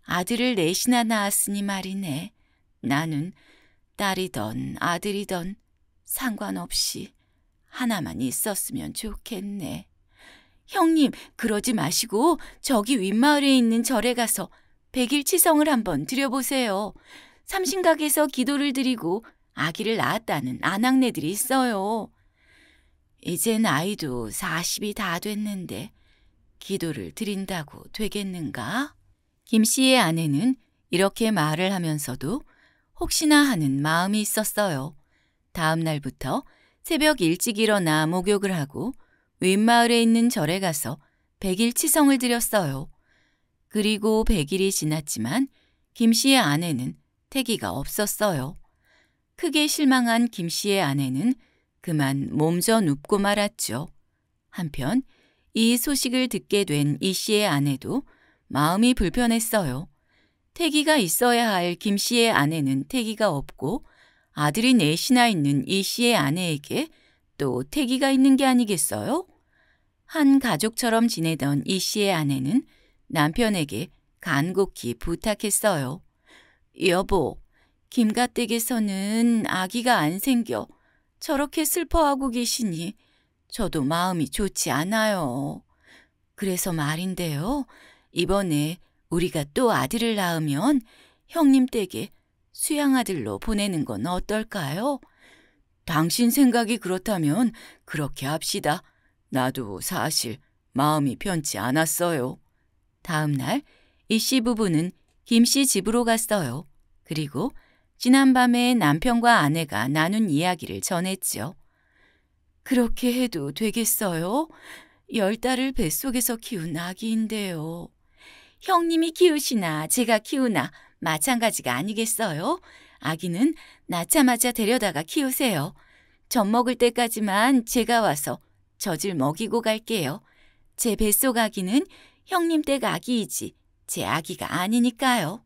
아들을 넷이나 낳았으니 말이네. 나는 딸이던 아들이던 상관없이 하나만 있었으면 좋겠네. 형님, 그러지 마시고 저기 윗마을에 있는 절에 가서 백일치성을 한번 드려보세요. 삼신각에서 기도를 드리고 아기를 낳았다는 아낙네들이 있어요. 이젠 아이도 40이 다 됐는데 기도를 드린다고 되겠는가? 김 씨의 아내는 이렇게 말을 하면서도 혹시나 하는 마음이 있었어요. 다음 날부터 새벽 일찍 일어나 목욕을 하고 윗마을에 있는 절에 가서 백일 치성을 드렸어요. 그리고 백일이 지났지만 김 씨의 아내는 태기가 없었어요. 크게 실망한 김 씨의 아내는 그만 몸져 눕고 말았죠. 한편 이 소식을 듣게 된 이 씨의 아내도 마음이 불편했어요. 태기가 있어야 할 김 씨의 아내는 태기가 없고 아들이 넷이나 있는 이 씨의 아내에게 또 태기가 있는 게 아니겠어요? 한 가족처럼 지내던 이 씨의 아내는 남편에게 간곡히 부탁했어요. 여보, 김가댁에서는 아기가 안 생겨 저렇게 슬퍼하고 계시니 저도 마음이 좋지 않아요. 그래서 말인데요. 이번에 우리가 또 아들을 낳으면 형님 댁에 수양아들로 보내는 건 어떨까요? 당신 생각이 그렇다면 그렇게 합시다. 나도 사실 마음이 변치 않았어요. 다음 날 이씨 부부는 김씨 집으로 갔어요. 그리고 지난밤에 남편과 아내가 나눈 이야기를 전했지요. 그렇게 해도 되겠어요? 열 달을 뱃속에서 키운 아기인데요. 형님이 키우시나 제가 키우나 마찬가지가 아니겠어요? 아기는 낳자마자 데려다가 키우세요. 젖 먹을 때까지만 제가 와서 젖을 먹이고 갈게요. 제 뱃속 아기는 형님 댁 아기이지 제 아기가 아니니까요.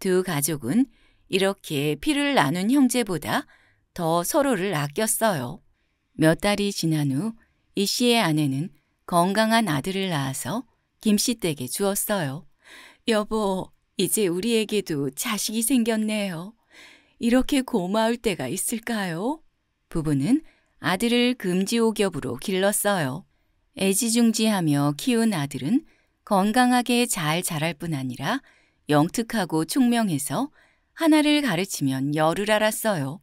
두 가족은 이렇게 피를 나눈 형제보다 더 서로를 아꼈어요. 몇 달이 지난 후 이 씨의 아내는 건강한 아들을 낳아서 김 씨 댁에 주었어요. 여보, 이제 우리에게도 자식이 생겼네요. 이렇게 고마울 때가 있을까요? 부부는 아들을 금지옥엽으로 길렀어요. 애지중지하며 키운 아들은 건강하게 잘 자랄 뿐 아니라 영특하고 총명해서 하나를 가르치면 열을 알았어요.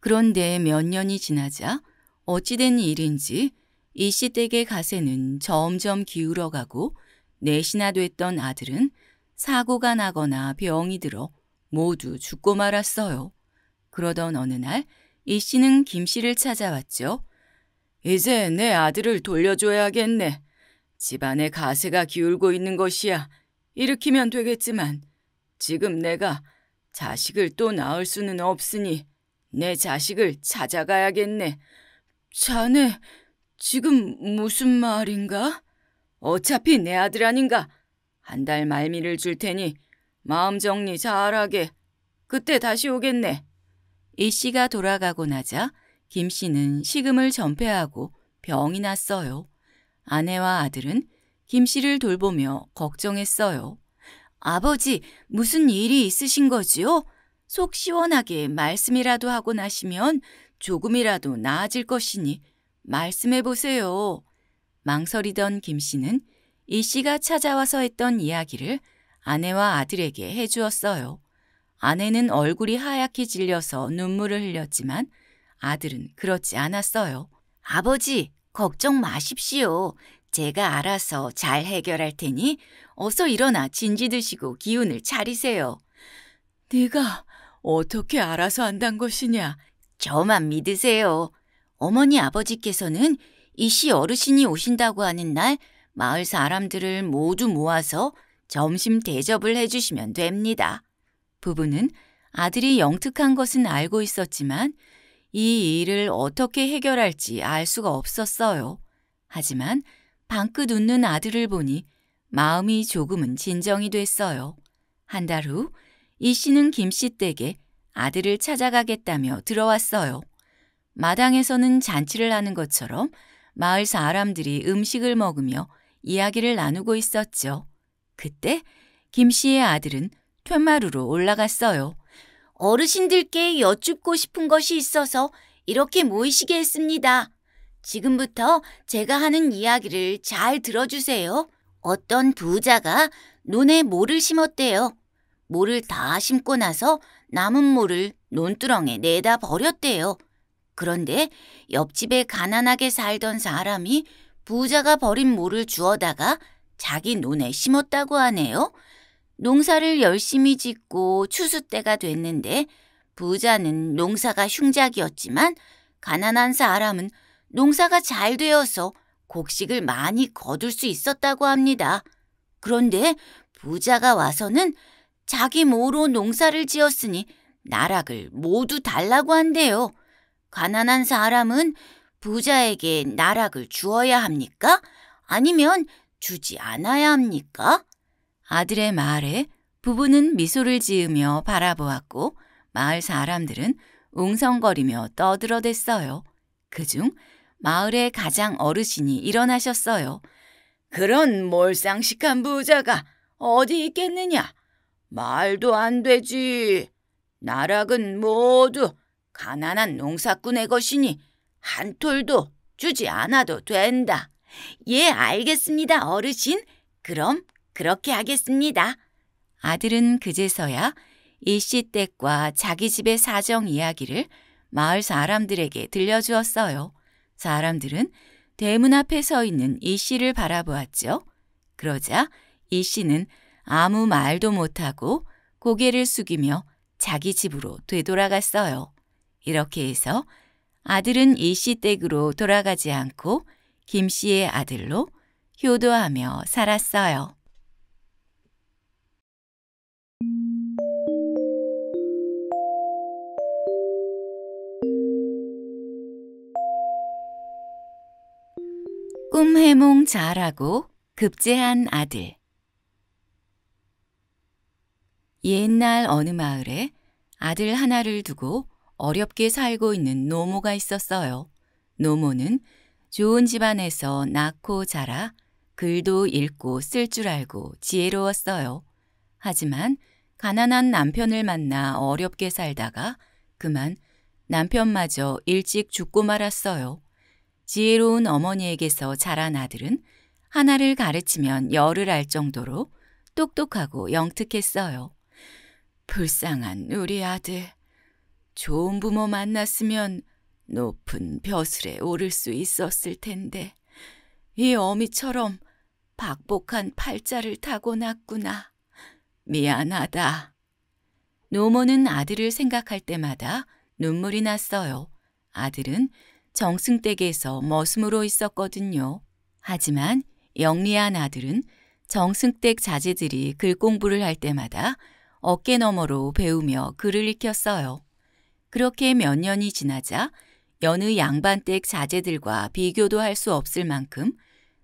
그런데 몇 년이 지나자 어찌된 일인지 이씨 댁의 가세는 점점 기울어가고 넷이나 됐던 아들은 사고가 나거나 병이 들어 모두 죽고 말았어요. 그러던 어느 날 이씨는 김씨를 찾아왔죠. 이제 내 아들을 돌려줘야겠네. 집안에 가세가 기울고 있는 것이야 일으키면 되겠지만 지금 내가 자식을 또 낳을 수는 없으니 내 자식을 찾아가야겠네. 자네 지금 무슨 말인가? 어차피 내 아들 아닌가? 한 달 말미를 줄 테니 마음 정리 잘하게. 그때 다시 오겠네. 이 씨가 돌아가고 나자 김 씨는 식음을 전폐하고 병이 났어요. 아내와 아들은 김 씨를 돌보며 걱정했어요. 아버지, 무슨 일이 있으신 거지요? 속 시원하게 말씀이라도 하고 나시면 조금이라도 나아질 것이니 말씀해 보세요. 망설이던 김 씨는 이 씨가 찾아와서 했던 이야기를 아내와 아들에게 해주었어요. 아내는 얼굴이 하얗게 질려서 눈물을 흘렸지만 아들은 그렇지 않았어요. 아버지, 걱정 마십시오. 제가 알아서 잘 해결할 테니 어서 일어나 진지 드시고 기운을 차리세요. 네가 어떻게 알아서 한단 것이냐? 저만 믿으세요. 어머니 아버지께서는 이 씨 어르신이 오신다고 하는 날 마을 사람들을 모두 모아서 점심 대접을 해주시면 됩니다. 부부는 아들이 영특한 것은 알고 있었지만 이 일을 어떻게 해결할지 알 수가 없었어요. 하지만 방긋 웃는 아들을 보니 마음이 조금은 진정이 됐어요. 한 달 후 이 씨는 김 씨 댁에 아들을 찾아가겠다며 들어왔어요. 마당에서는 잔치를 하는 것처럼 마을 사람들이 음식을 먹으며 이야기를 나누고 있었죠. 그때 김 씨의 아들은 퇴마루로 올라갔어요. 어르신들께 여쭙고 싶은 것이 있어서 이렇게 모이시게 했습니다. 지금부터 제가 하는 이야기를 잘 들어주세요. 어떤 부자가 논에 모를 심었대요. 모를 다 심고 나서 남은 모를 논두렁에 내다 버렸대요. 그런데 옆집에 가난하게 살던 사람이 부자가 버린 모를 주어다가 자기 논에 심었다고 하네요. 농사를 열심히 짓고 추수 때가 됐는데 부자는 농사가 흉작이었지만 가난한 사람은 농사가 잘 되어서 곡식을 많이 거둘 수 있었다고 합니다. 그런데 부자가 와서는 자기 모로 농사를 지었으니 나락을 모두 달라고 한대요. 가난한 사람은 부자에게 나락을 주어야 합니까? 아니면 주지 않아야 합니까? 아들의 말에 부부는 미소를 지으며 바라보았고 마을 사람들은 웅성거리며 떠들어댔어요. 그중 마을의 가장 어르신이 일어나셨어요. 그런 몰상식한 부자가 어디 있겠느냐? 말도 안 되지. 나락은 모두 가난한 농사꾼의 것이니 한 톨도 주지 않아도 된다. 예, 알겠습니다, 어르신. 그럼 그렇게 하겠습니다. 아들은 그제서야 이씨 댁과 자기 집의 사정 이야기를 마을 사람들에게 들려주었어요. 사람들은 대문 앞에 서 있는 이 씨를 바라보았죠. 그러자 이 씨는 아무 말도 못하고 고개를 숙이며 자기 집으로 되돌아갔어요. 이렇게 해서 아들은 이씨 댁으로 돌아가지 않고 김 씨의 아들로 효도하며 살았어요. 꿈 해몽 잘하고 급제한 아들 옛날 어느 마을에 아들 하나를 두고 어렵게 살고 있는 노모가 있었어요. 노모는 좋은 집안에서 낳고 자라 글도 읽고 쓸 줄 알고 지혜로웠어요. 하지만 가난한 남편을 만나 어렵게 살다가 그만 남편마저 일찍 죽고 말았어요. 지혜로운 어머니에게서 자란 아들은 하나를 가르치면 열을 알 정도로 똑똑하고 영특했어요. 불쌍한 우리 아들. 좋은 부모 만났으면 높은 벼슬에 오를 수 있었을 텐데 이 어미처럼 박복한 팔자를 타고났구나. 미안하다. 노모는 아들을 생각할 때마다 눈물이 났어요. 아들은 정승댁에서 머슴으로 있었거든요. 하지만 영리한 아들은 정승댁 자제들이 글 공부를 할 때마다 어깨 너머로 배우며 글을 익혔어요. 그렇게 몇 년이 지나자 여느 양반댁 자제들과 비교도 할 수 없을 만큼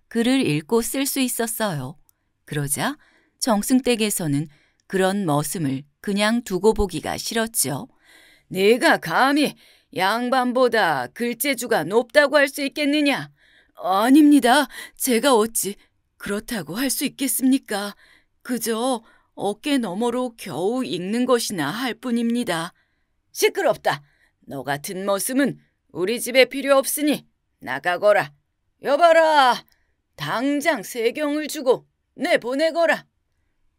글을 읽고 쓸 수 있었어요. 그러자 정승댁에서는 그런 머슴을 그냥 두고 보기가 싫었지요. 내가 감히 양반보다 글재주가 높다고 할 수 있겠느냐? 아닙니다. 제가 어찌 그렇다고 할 수 있겠습니까? 그저 어깨 너머로 겨우 읽는 것이나 할 뿐입니다. 시끄럽다. 너 같은 모습은 우리 집에 필요 없으니 나가거라. 여봐라. 당장 세경을 주고 내보내거라.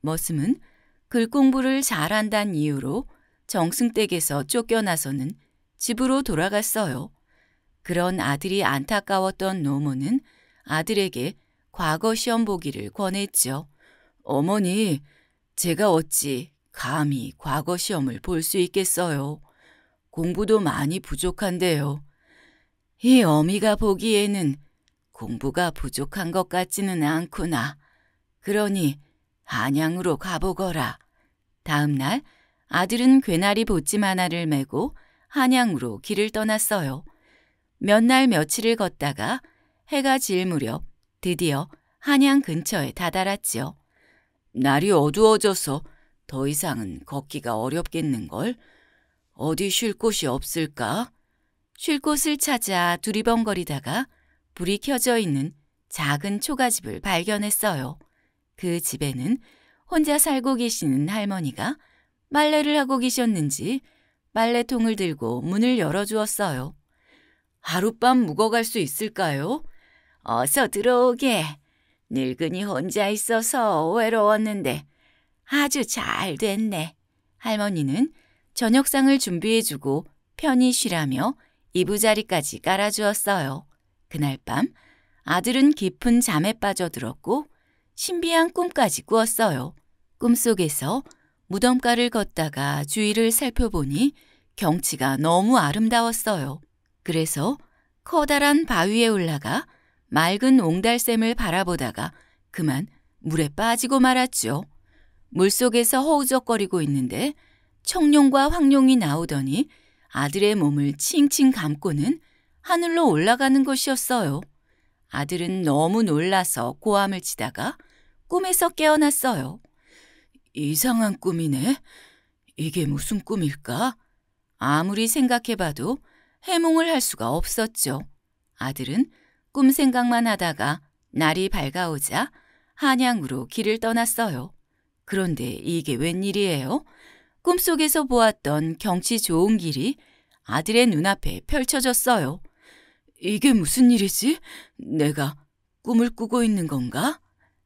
머슴은 글공부를 잘한다는 이유로 정승댁에서 쫓겨나서는 집으로 돌아갔어요. 그런 아들이 안타까웠던 노모는 아들에게 과거 시험 보기를 권했죠. 어머니, 제가 어찌 감히 과거 시험을 볼 수 있겠어요. 공부도 많이 부족한데요. 이 어미가 보기에는 공부가 부족한 것 같지는 않구나. 그러니 한양으로 가보거라. 다음날 아들은 괴나리 보찜 하나를 메고 한양으로 길을 떠났어요. 몇 날 며칠을 걷다가 해가 질 무렵 드디어 한양 근처에 다다랐지요. 날이 어두워져서 더 이상은 걷기가 어렵겠는걸? 어디 쉴 곳이 없을까? 쉴 곳을 찾아 두리번거리다가 불이 켜져 있는 작은 초가집을 발견했어요. 그 집에는 혼자 살고 계시는 할머니가 말래를 하고 계셨는지 빨래통을 들고 문을 열어주었어요. 하룻밤 묵어갈 수 있을까요? 어서 들어오게. 늙은이 혼자 있어서 외로웠는데 아주 잘 됐네. 할머니는 저녁상을 준비해주고 편히 쉬라며 이부자리까지 깔아주었어요. 그날 밤 아들은 깊은 잠에 빠져들었고 신비한 꿈까지 꾸었어요. 꿈속에서 무덤가를 걷다가 주위를 살펴보니 경치가 너무 아름다웠어요. 그래서 커다란 바위에 올라가 맑은 옹달샘을 바라보다가 그만 물에 빠지고 말았죠. 물속에서 허우적거리고 있는데 청룡과 황룡이 나오더니 아들의 몸을 칭칭 감고는 하늘로 올라가는 것이었어요. 아들은 너무 놀라서 고함을 치다가 꿈에서 깨어났어요. 이상한 꿈이네. 이게 무슨 꿈일까? 아무리 생각해봐도 해몽을 할 수가 없었죠. 아들은 꿈 생각만 하다가 날이 밝아오자 한양으로 길을 떠났어요. 그런데 이게 웬일이에요? 꿈속에서 보았던 경치 좋은 길이 아들의 눈앞에 펼쳐졌어요. 이게 무슨 일이지? 내가 꿈을 꾸고 있는 건가?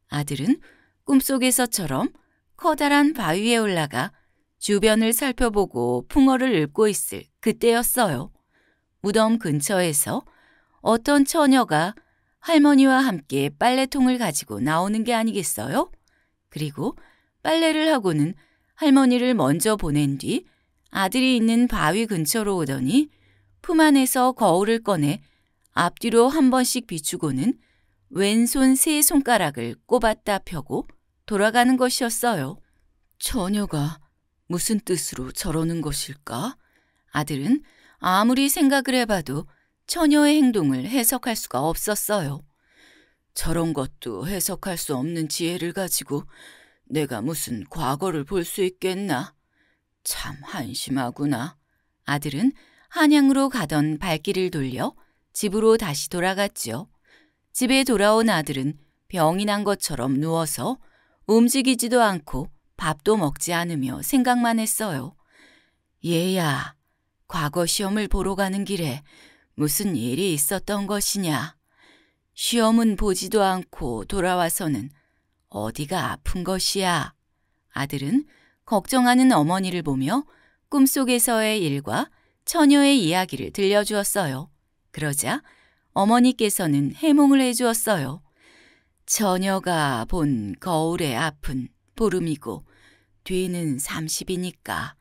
아들은 꿈속에서처럼 커다란 바위에 올라가 주변을 살펴보고 풍어를 읊고 있을 그때였어요. 무덤 근처에서 어떤 처녀가 할머니와 함께 빨래통을 가지고 나오는 게 아니겠어요? 그리고 빨래를 하고는 할머니를 먼저 보낸 뒤 아들이 있는 바위 근처로 오더니 품 안에서 거울을 꺼내 앞뒤로 한 번씩 비추고는 왼손 세 손가락을 꼽았다 펴고 돌아가는 것이었어요. 처녀가 무슨 뜻으로 저러는 것일까? 아들은 아무리 생각을 해봐도 처녀의 행동을 해석할 수가 없었어요. 저런 것도 해석할 수 없는 지혜를 가지고 내가 무슨 과거를 볼 수 있겠나? 참 한심하구나. 아들은 한양으로 가던 발길을 돌려 집으로 다시 돌아갔지요. 집에 돌아온 아들은 병이 난 것처럼 누워서 움직이지도 않고 밥도 먹지 않으며 생각만 했어요. 얘야, 과거 시험을 보러 가는 길에 무슨 일이 있었던 것이냐. 시험은 보지도 않고 돌아와서는 어디가 아픈 것이야. 아들은 걱정하는 어머니를 보며 꿈속에서의 일과 처녀의 이야기를 들려주었어요. 그러자 어머니께서는 해몽을 해주었어요. 처녀가 본 거울의 앞은 보름이고 뒤는 30이니까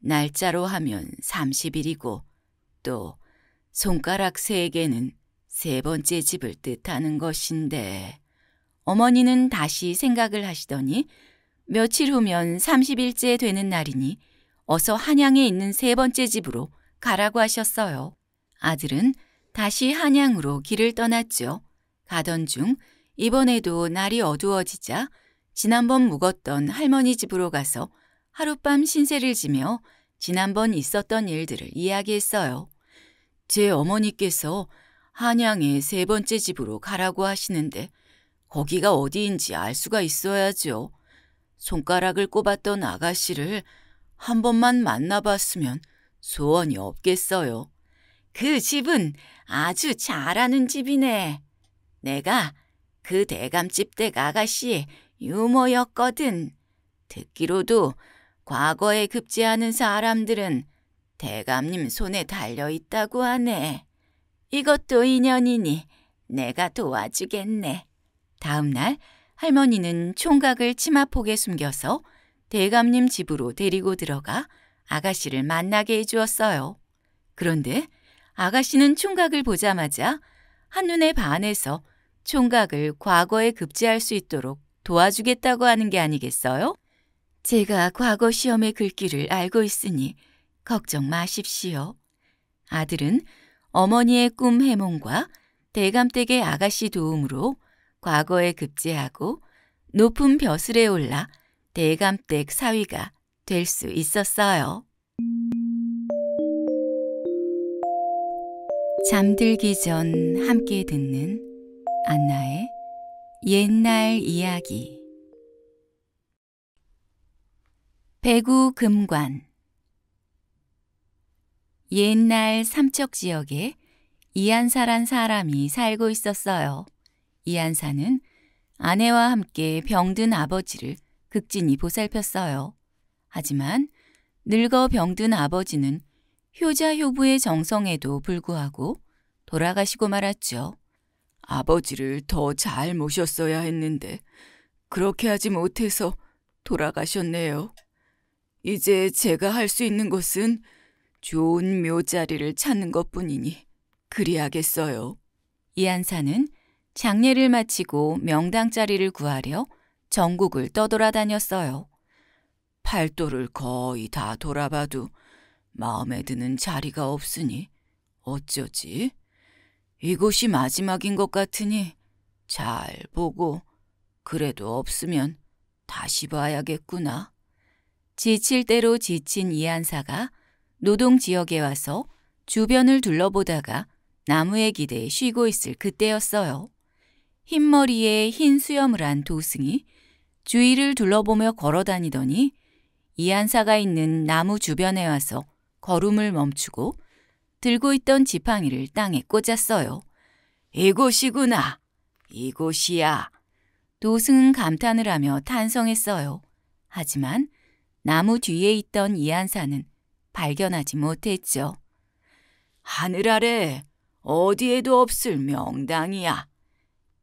날짜로 하면 30일이고 또 손가락 세 개는 세 번째 집을 뜻하는 것인데 어머니는 다시 생각을 하시더니 며칠 후면 30일째 되는 날이니 어서 한양에 있는 세 번째 집으로 가라고 하셨어요. 아들은 다시 한양으로 길을 떠났죠. 가던 중 이번에도 날이 어두워지자 지난번 묵었던 할머니 집으로 가서 하룻밤 신세를 지며 지난번 있었던 일들을 이야기했어요. 제 어머니께서 한양의 세 번째 집으로 가라고 하시는데 거기가 어디인지 알 수가 있어야죠. 손가락을 꼽았던 아가씨를 한 번만 만나봤으면 소원이 없겠어요. 그 집은 아주 잘하는 집이네. 내가 그 대감집 댁 아가씨 유머였거든 듣기로도 과거에 급제하는 사람들은 대감님 손에 달려 있다고 하네. 이것도 인연이니 내가 도와주겠네. 다음 날 할머니는 총각을 치마폭에 숨겨서 대감님 집으로 데리고 들어가 아가씨를 만나게 해주었어요. 그런데 아가씨는 총각을 보자마자 한눈에 반해서 총각을 과거에 급제할 수 있도록 도와주겠다고 하는 게 아니겠어요? 제가 과거 시험의 글귀를 알고 있으니 걱정 마십시오. 아들은 어머니의 꿈 해몽과 대감댁의 아가씨 도움으로 과거에 급제하고 높은 벼슬에 올라 대감댁 사위가 될 수 있었어요. 잠들기 전 함께 듣는 안나의 옛날 이야기 배구 금관 옛날 삼척 지역에 이한사란 사람이 살고 있었어요. 이한사는 아내와 함께 병든 아버지를 극진히 보살폈어요. 하지만 늙어 병든 아버지는 효자효부의 정성에도 불구하고 돌아가시고 말았죠. 아버지를 더 잘 모셨어야 했는데 그렇게 하지 못해서 돌아가셨네요. 이제 제가 할 수 있는 것은 좋은 묘자리를 찾는 것뿐이니 그리하겠어요. 이한사는 장례를 마치고 명당 자리를 구하려 전국을 떠돌아다녔어요. 팔도를 거의 다 돌아봐도 마음에 드는 자리가 없으니 어쩌지? 이곳이 마지막인 것 같으니 잘 보고 그래도 없으면 다시 봐야겠구나. 지칠 대로 지친 이한사가 노동 지역에 와서 주변을 둘러보다가 나무에 기대 쉬고 있을 그때였어요. 흰머리에 흰 수염을 한 도승이 주위를 둘러보며 걸어다니더니 이한사가 있는 나무 주변에 와서 걸음을 멈추고 들고 있던 지팡이를 땅에 꽂았어요. 이곳이구나. 이곳이야. 도승은 감탄을 하며 탄성했어요. 하지만 나무 뒤에 있던 이한사는 발견하지 못했죠. 하늘 아래 어디에도 없을 명당이야.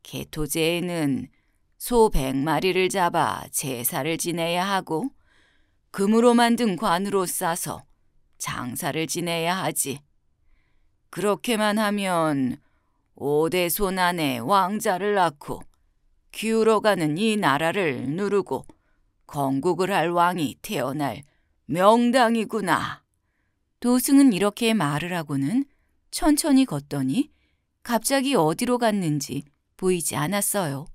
개토제에는 소 100마리를 잡아 제사를 지내야 하고 금으로 만든 관으로 싸서 장사를 지내야 하지. 그렇게만 하면 오대손 안에 왕자를 낳고 기울어가는 이 나라를 누르고 건국을 할 왕이 태어날 명당이구나. 도승은 이렇게 말을 하고는 천천히 걷더니 갑자기 어디로 갔는지 보이지 않았어요.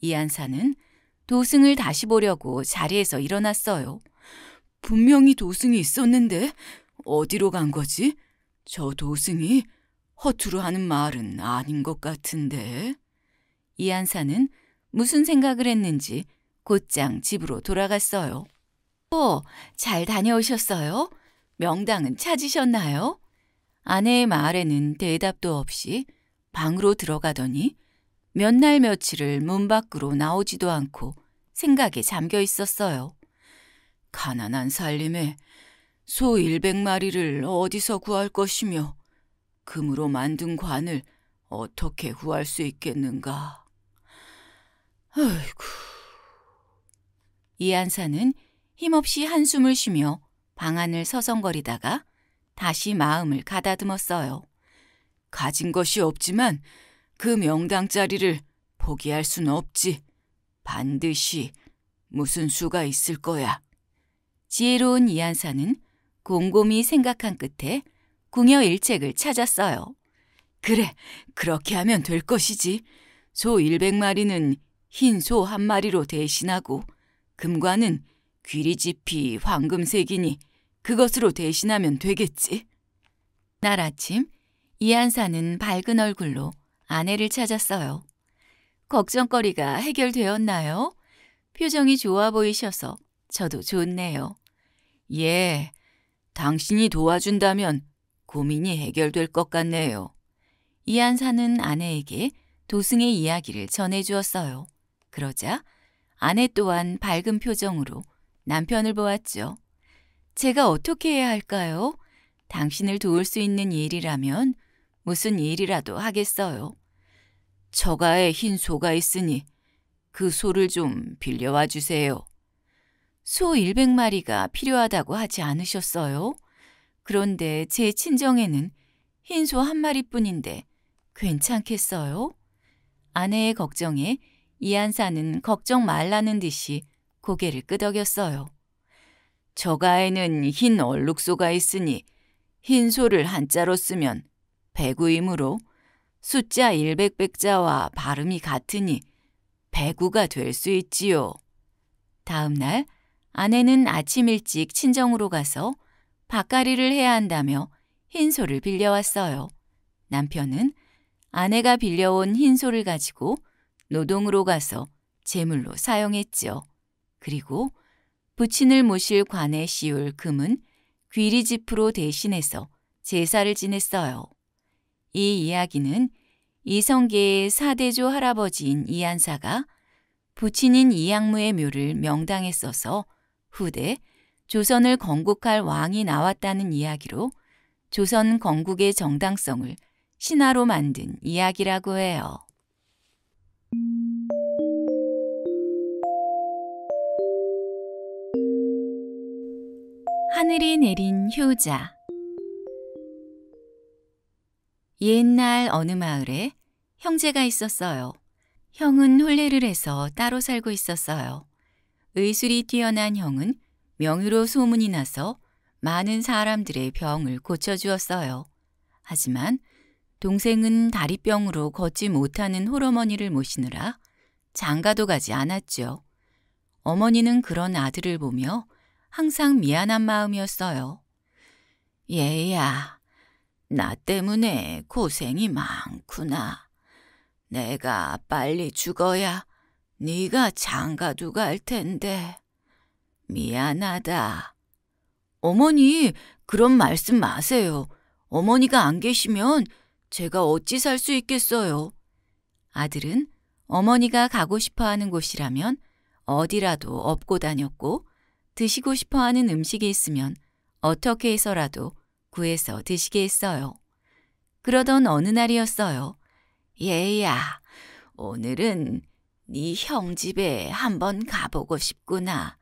이한사는 도승을 다시 보려고 자리에서 일어났어요. 분명히 도승이 있었는데 어디로 간 거지? 저 도승이 허투루 하는 말은 아닌 것 같은데. 이한사는 무슨 생각을 했는지 곧장 집으로 돌아갔어요. 뭐, 잘 다녀오셨어요? 명당은 찾으셨나요? 아내의 말에는 대답도 없이 방으로 들어가더니 몇 날 며칠을 문 밖으로 나오지도 않고 생각에 잠겨 있었어요. 가난한 살림에 소 100마리를 어디서 구할 것이며 금으로 만든 관을 어떻게 구할 수 있겠는가. 아이고. 이한사는 힘없이 한숨을 쉬며 방안을 서성거리다가 다시 마음을 가다듬었어요. 가진 것이 없지만 그 명당 자리를 포기할 순 없지. 반드시 무슨 수가 있을 거야. 지혜로운 이한사는 곰곰이 생각한 끝에 궁여일책을 찾았어요. 그래, 그렇게 하면 될 것이지. 소 100마리는 흰 소 한 마리로 대신하고 금과는 귀리지피 황금색이니 그것으로 대신하면 되겠지. 날 아침 이한사는 밝은 얼굴로 아내를 찾았어요. 걱정거리가 해결되었나요? 표정이 좋아 보이셔서 저도 좋네요. 예, 당신이 도와준다면 고민이 해결될 것 같네요. 이한사는 아내에게 도승의 이야기를 전해주었어요. 그러자 아내 또한 밝은 표정으로 남편을 보았죠. 제가 어떻게 해야 할까요? 당신을 도울 수 있는 일이라면 무슨 일이라도 하겠어요. 처가에 흰 소가 있으니 그 소를 좀 빌려와 주세요. 소 100마리가 필요하다고 하지 않으셨어요? 그런데 제 친정에는 흰 소 한 마리뿐인데 괜찮겠어요? 아내의 걱정에 이한사는 걱정 말라는 듯이 고개를 끄덕였어요. 저가에는 흰 얼룩소가 있으니 흰 소를 한자로 쓰면 배구이므로 숫자 100백자와 발음이 같으니 배구가 될 수 있지요. 다음 날 아내는 아침 일찍 친정으로 가서 밭갈이를 해야 한다며 흰 소를 빌려왔어요. 남편은 아내가 빌려온 흰 소를 가지고 노동으로 가서 재물로 사용했지요. 그리고 부친을 모실 관에 씌울 금은 귀리지프로 대신해서 제사를 지냈어요. 이 이야기는 이성계의 사대조 할아버지인 이한사가 부친인 이양무의 묘를 명당에 써서 후대 조선을 건국할 왕이 나왔다는 이야기로 조선 건국의 정당성을 신화로 만든 이야기라고 해요. 하늘이 내린 효자 옛날 어느 마을에 형제가 있었어요. 형은 혼례를 해서 따로 살고 있었어요. 의술이 뛰어난 형은 명의로 소문이 나서 많은 사람들의 병을 고쳐주었어요. 하지만 동생은 다리병으로 걷지 못하는 홀어머니를 모시느라 장가도 가지 않았죠. 어머니는 그런 아들을 보며 항상 미안한 마음이었어요. 얘야, 나 때문에 고생이 많구나. 내가 빨리 죽어야 네가 장가도 갈 텐데 미안하다. 어머니 그런 말씀 마세요. 어머니가 안 계시면 제가 어찌 살 수 있겠어요. 아들은 어머니가 가고 싶어하는 곳이라면 어디라도 업고 다녔고 드시고 싶어하는 음식이 있으면 어떻게 해서라도 구해서 드시게 했어요. 그러던 어느 날이었어요. 예야 오늘은 네형 집에 한번 가보고 싶구나.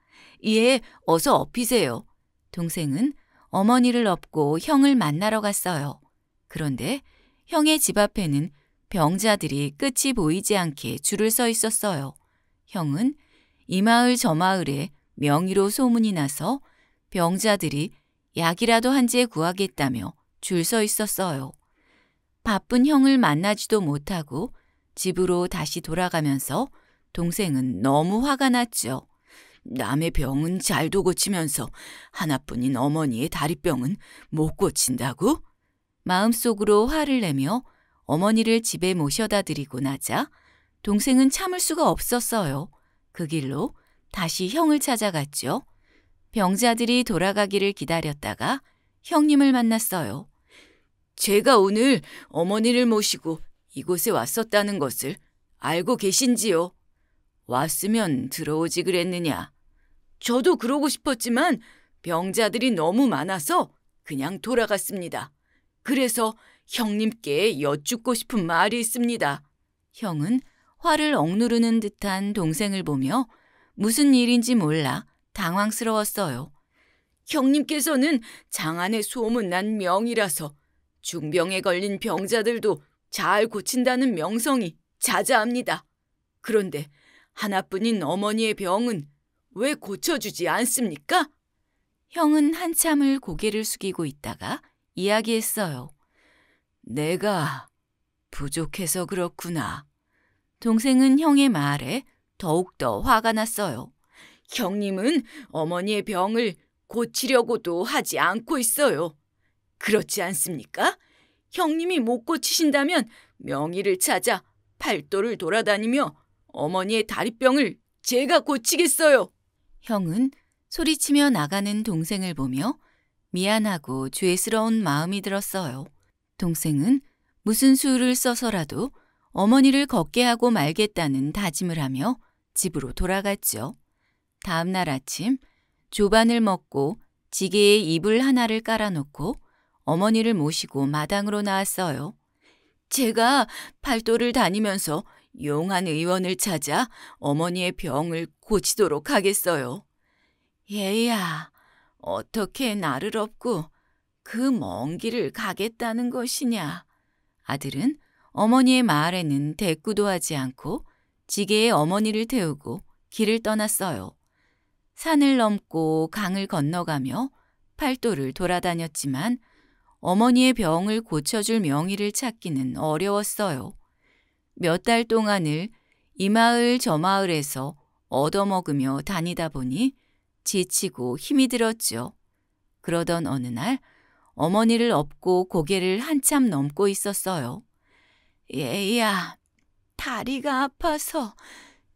예, 어서 업히세요. 동생은 어머니를 업고 형을 만나러 갔어요. 그런데 형의 집 앞에는 병자들이 끝이 보이지 않게 줄을 서 있었어요. 형은 이 마을 저 마을에 명의로 소문이 나서 병자들이 약이라도 한지에 구하겠다며 줄 서 있었어요. 바쁜 형을 만나지도 못하고 집으로 다시 돌아가면서 동생은 너무 화가 났죠. 남의 병은 잘도 고치면서 하나뿐인 어머니의 다리병은 못 고친다고? 마음속으로 화를 내며 어머니를 집에 모셔다 드리고 나자 동생은 참을 수가 없었어요. 그 길로 다시 형을 찾아갔죠. 병자들이 돌아가기를 기다렸다가 형님을 만났어요. 제가 오늘 어머니를 모시고 이곳에 왔었다는 것을 알고 계신지요? 왔으면 들어오지 그랬느냐? 저도 그러고 싶었지만 병자들이 너무 많아서 그냥 돌아갔습니다. 그래서 형님께 여쭙고 싶은 말이 있습니다. 형은 화를 억누르는 듯한 동생을 보며 무슨 일인지 몰라 당황스러웠어요. 형님께서는 장안에 소문난 명이라서 중병에 걸린 병자들도 잘 고친다는 명성이 자자합니다. 그런데 하나뿐인 어머니의 병은 왜 고쳐주지 않습니까? 형은 한참을 고개를 숙이고 있다가 이야기했어요. 내가 부족해서 그렇구나. 동생은 형의 말에 더욱더 화가 났어요. 형님은 어머니의 병을 고치려고도 하지 않고 있어요. 그렇지 않습니까? 형님이 못 고치신다면 명의를 찾아 팔도를 돌아다니며 어머니의 다리병을 제가 고치겠어요. 형은 소리치며 나가는 동생을 보며 미안하고 죄스러운 마음이 들었어요. 동생은 무슨 수를 써서라도 어머니를 걷게 하고 말겠다는 다짐을 하며 집으로 돌아갔죠. 다음 날 아침 조반을 먹고 지게에 이불 하나를 깔아놓고 어머니를 모시고 마당으로 나왔어요. 제가 팔도를 다니면서 용한 의원을 찾아 어머니의 병을 고치도록 하겠어요. 얘야, 어떻게 나를 업고 그 먼 길을 가겠다는 것이냐. 아들은 어머니의 말에는 대꾸도 하지 않고 지게에 어머니를 태우고 길을 떠났어요. 산을 넘고 강을 건너가며 팔도를 돌아다녔지만 어머니의 병을 고쳐줄 명의를 찾기는 어려웠어요. 몇 달 동안을 이 마을 저 마을에서 얻어먹으며 다니다 보니 지치고 힘이 들었죠. 그러던 어느 날 어머니를 업고 고개를 한참 넘고 있었어요. 얘야, 다리가 아파서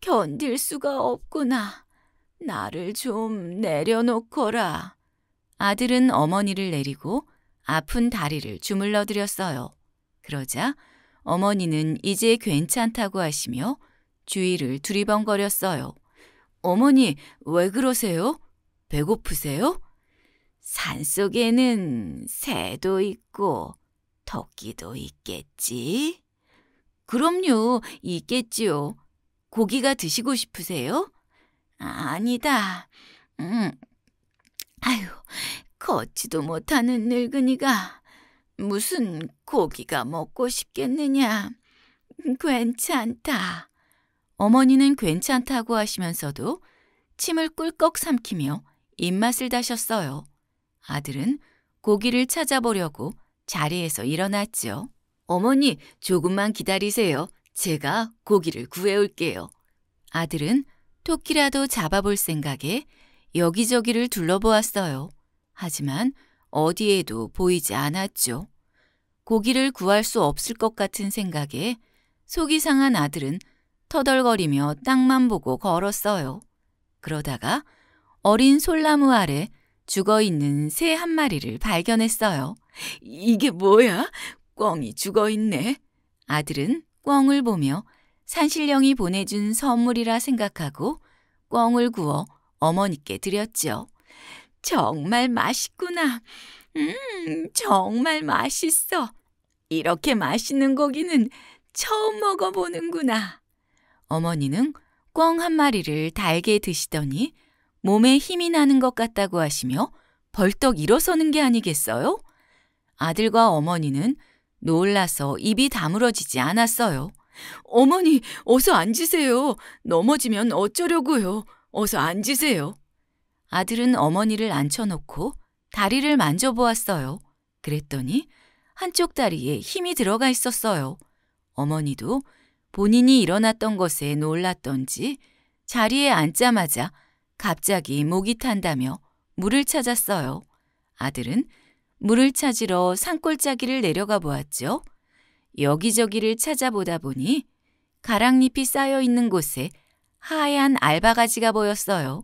견딜 수가 없구나. 나를 좀 내려놓거라. 아들은 어머니를 내리고 아픈 다리를 주물러 드렸어요. 그러자 어머니는 이제 괜찮다고 하시며 주위를 두리번거렸어요. 어머니, 왜 그러세요? 배고프세요? 산 속에는 새도 있고 토끼도 있겠지? 그럼요, 있겠지요. 고기가 드시고 싶으세요? 아니다. 음. 아유, 걷지도 못하는 늙은이가 무슨 고기가 먹고 싶겠느냐. 괜찮다. 어머니는 괜찮다고 하시면서도 침을 꿀꺽 삼키며 입맛을 다셨어요. 아들은 고기를 찾아보려고 자리에서 일어났지요. 어머니, 조금만 기다리세요. 제가 고기를 구해올게요. 아들은 토끼라도 잡아볼 생각에 여기저기를 둘러보았어요. 하지만 어디에도 보이지 않았죠. 고기를 구할 수 없을 것 같은 생각에 속이 상한 아들은 터덜거리며 땅만 보고 걸었어요. 그러다가 어린 솔나무 아래 죽어 있는 새 한 마리를 발견했어요. 이게 뭐야? 꿩이 죽어 있네. 아들은 꿩을 보며 산신령이 보내준 선물이라 생각하고 꿩을 구워 어머니께 드렸지요. 정말 맛있구나. 음, 정말 맛있어. 이렇게 맛있는 고기는 처음 먹어보는구나. 어머니는 꿩 한 마리를 달게 드시더니 몸에 힘이 나는 것 같다고 하시며 벌떡 일어서는 게 아니겠어요? 아들과 어머니는 놀라서 입이 다물어지지 않았어요. 어머니, 어서 앉으세요. 넘어지면 어쩌려고요. 어서 앉으세요. 아들은 어머니를 앉혀놓고 다리를 만져보았어요. 그랬더니 한쪽 다리에 힘이 들어가 있었어요. 어머니도 본인이 일어났던 것에 놀랐던지 자리에 앉자마자 갑자기 목이 탄다며 물을 찾았어요. 아들은 물을 찾으러 산골짜기를 내려가 보았죠. 여기저기를 찾아보다 보니 가랑잎이 쌓여 있는 곳에 하얀 알바가지가 보였어요.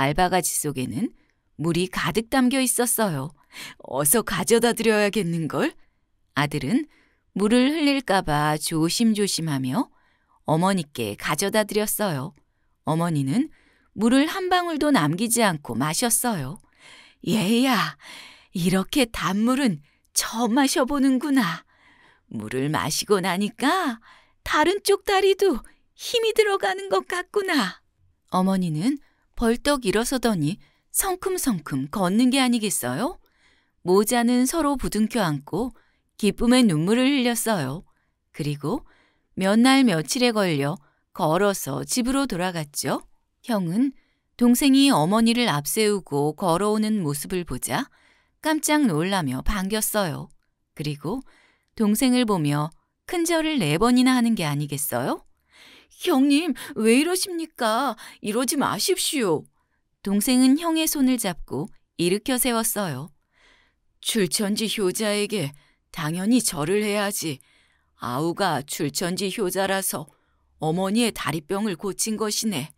알바가지 속에는 물이 가득 담겨 있었어요. 어서 가져다 드려야겠는걸? 아들은 물을 흘릴까봐 조심조심하며 어머니께 가져다 드렸어요. 어머니는 물을 한 방울도 남기지 않고 마셨어요. 얘야, 이렇게 단물은 처음 마셔보는구나. 물을 마시고 나니까 다른 쪽 다리도 힘이 들어가는 것 같구나. 어머니는 벌떡 일어서더니 성큼성큼 걷는 게 아니겠어요? 모자는 서로 부둥켜 안고 기쁨의 눈물을 흘렸어요. 그리고 몇 날 며칠에 걸려 걸어서 집으로 돌아갔죠. 형은 동생이 어머니를 앞세우고 걸어오는 모습을 보자 깜짝 놀라며 반겼어요. 그리고 동생을 보며 큰절을 네 번이나 하는 게 아니겠어요? 형님, 왜 이러십니까? 이러지 마십시오. 동생은 형의 손을 잡고 일으켜 세웠어요. 출천지 효자에게 당연히 절을 해야지. 아우가 출천지 효자라서 어머니의 다리병을 고친 것이네.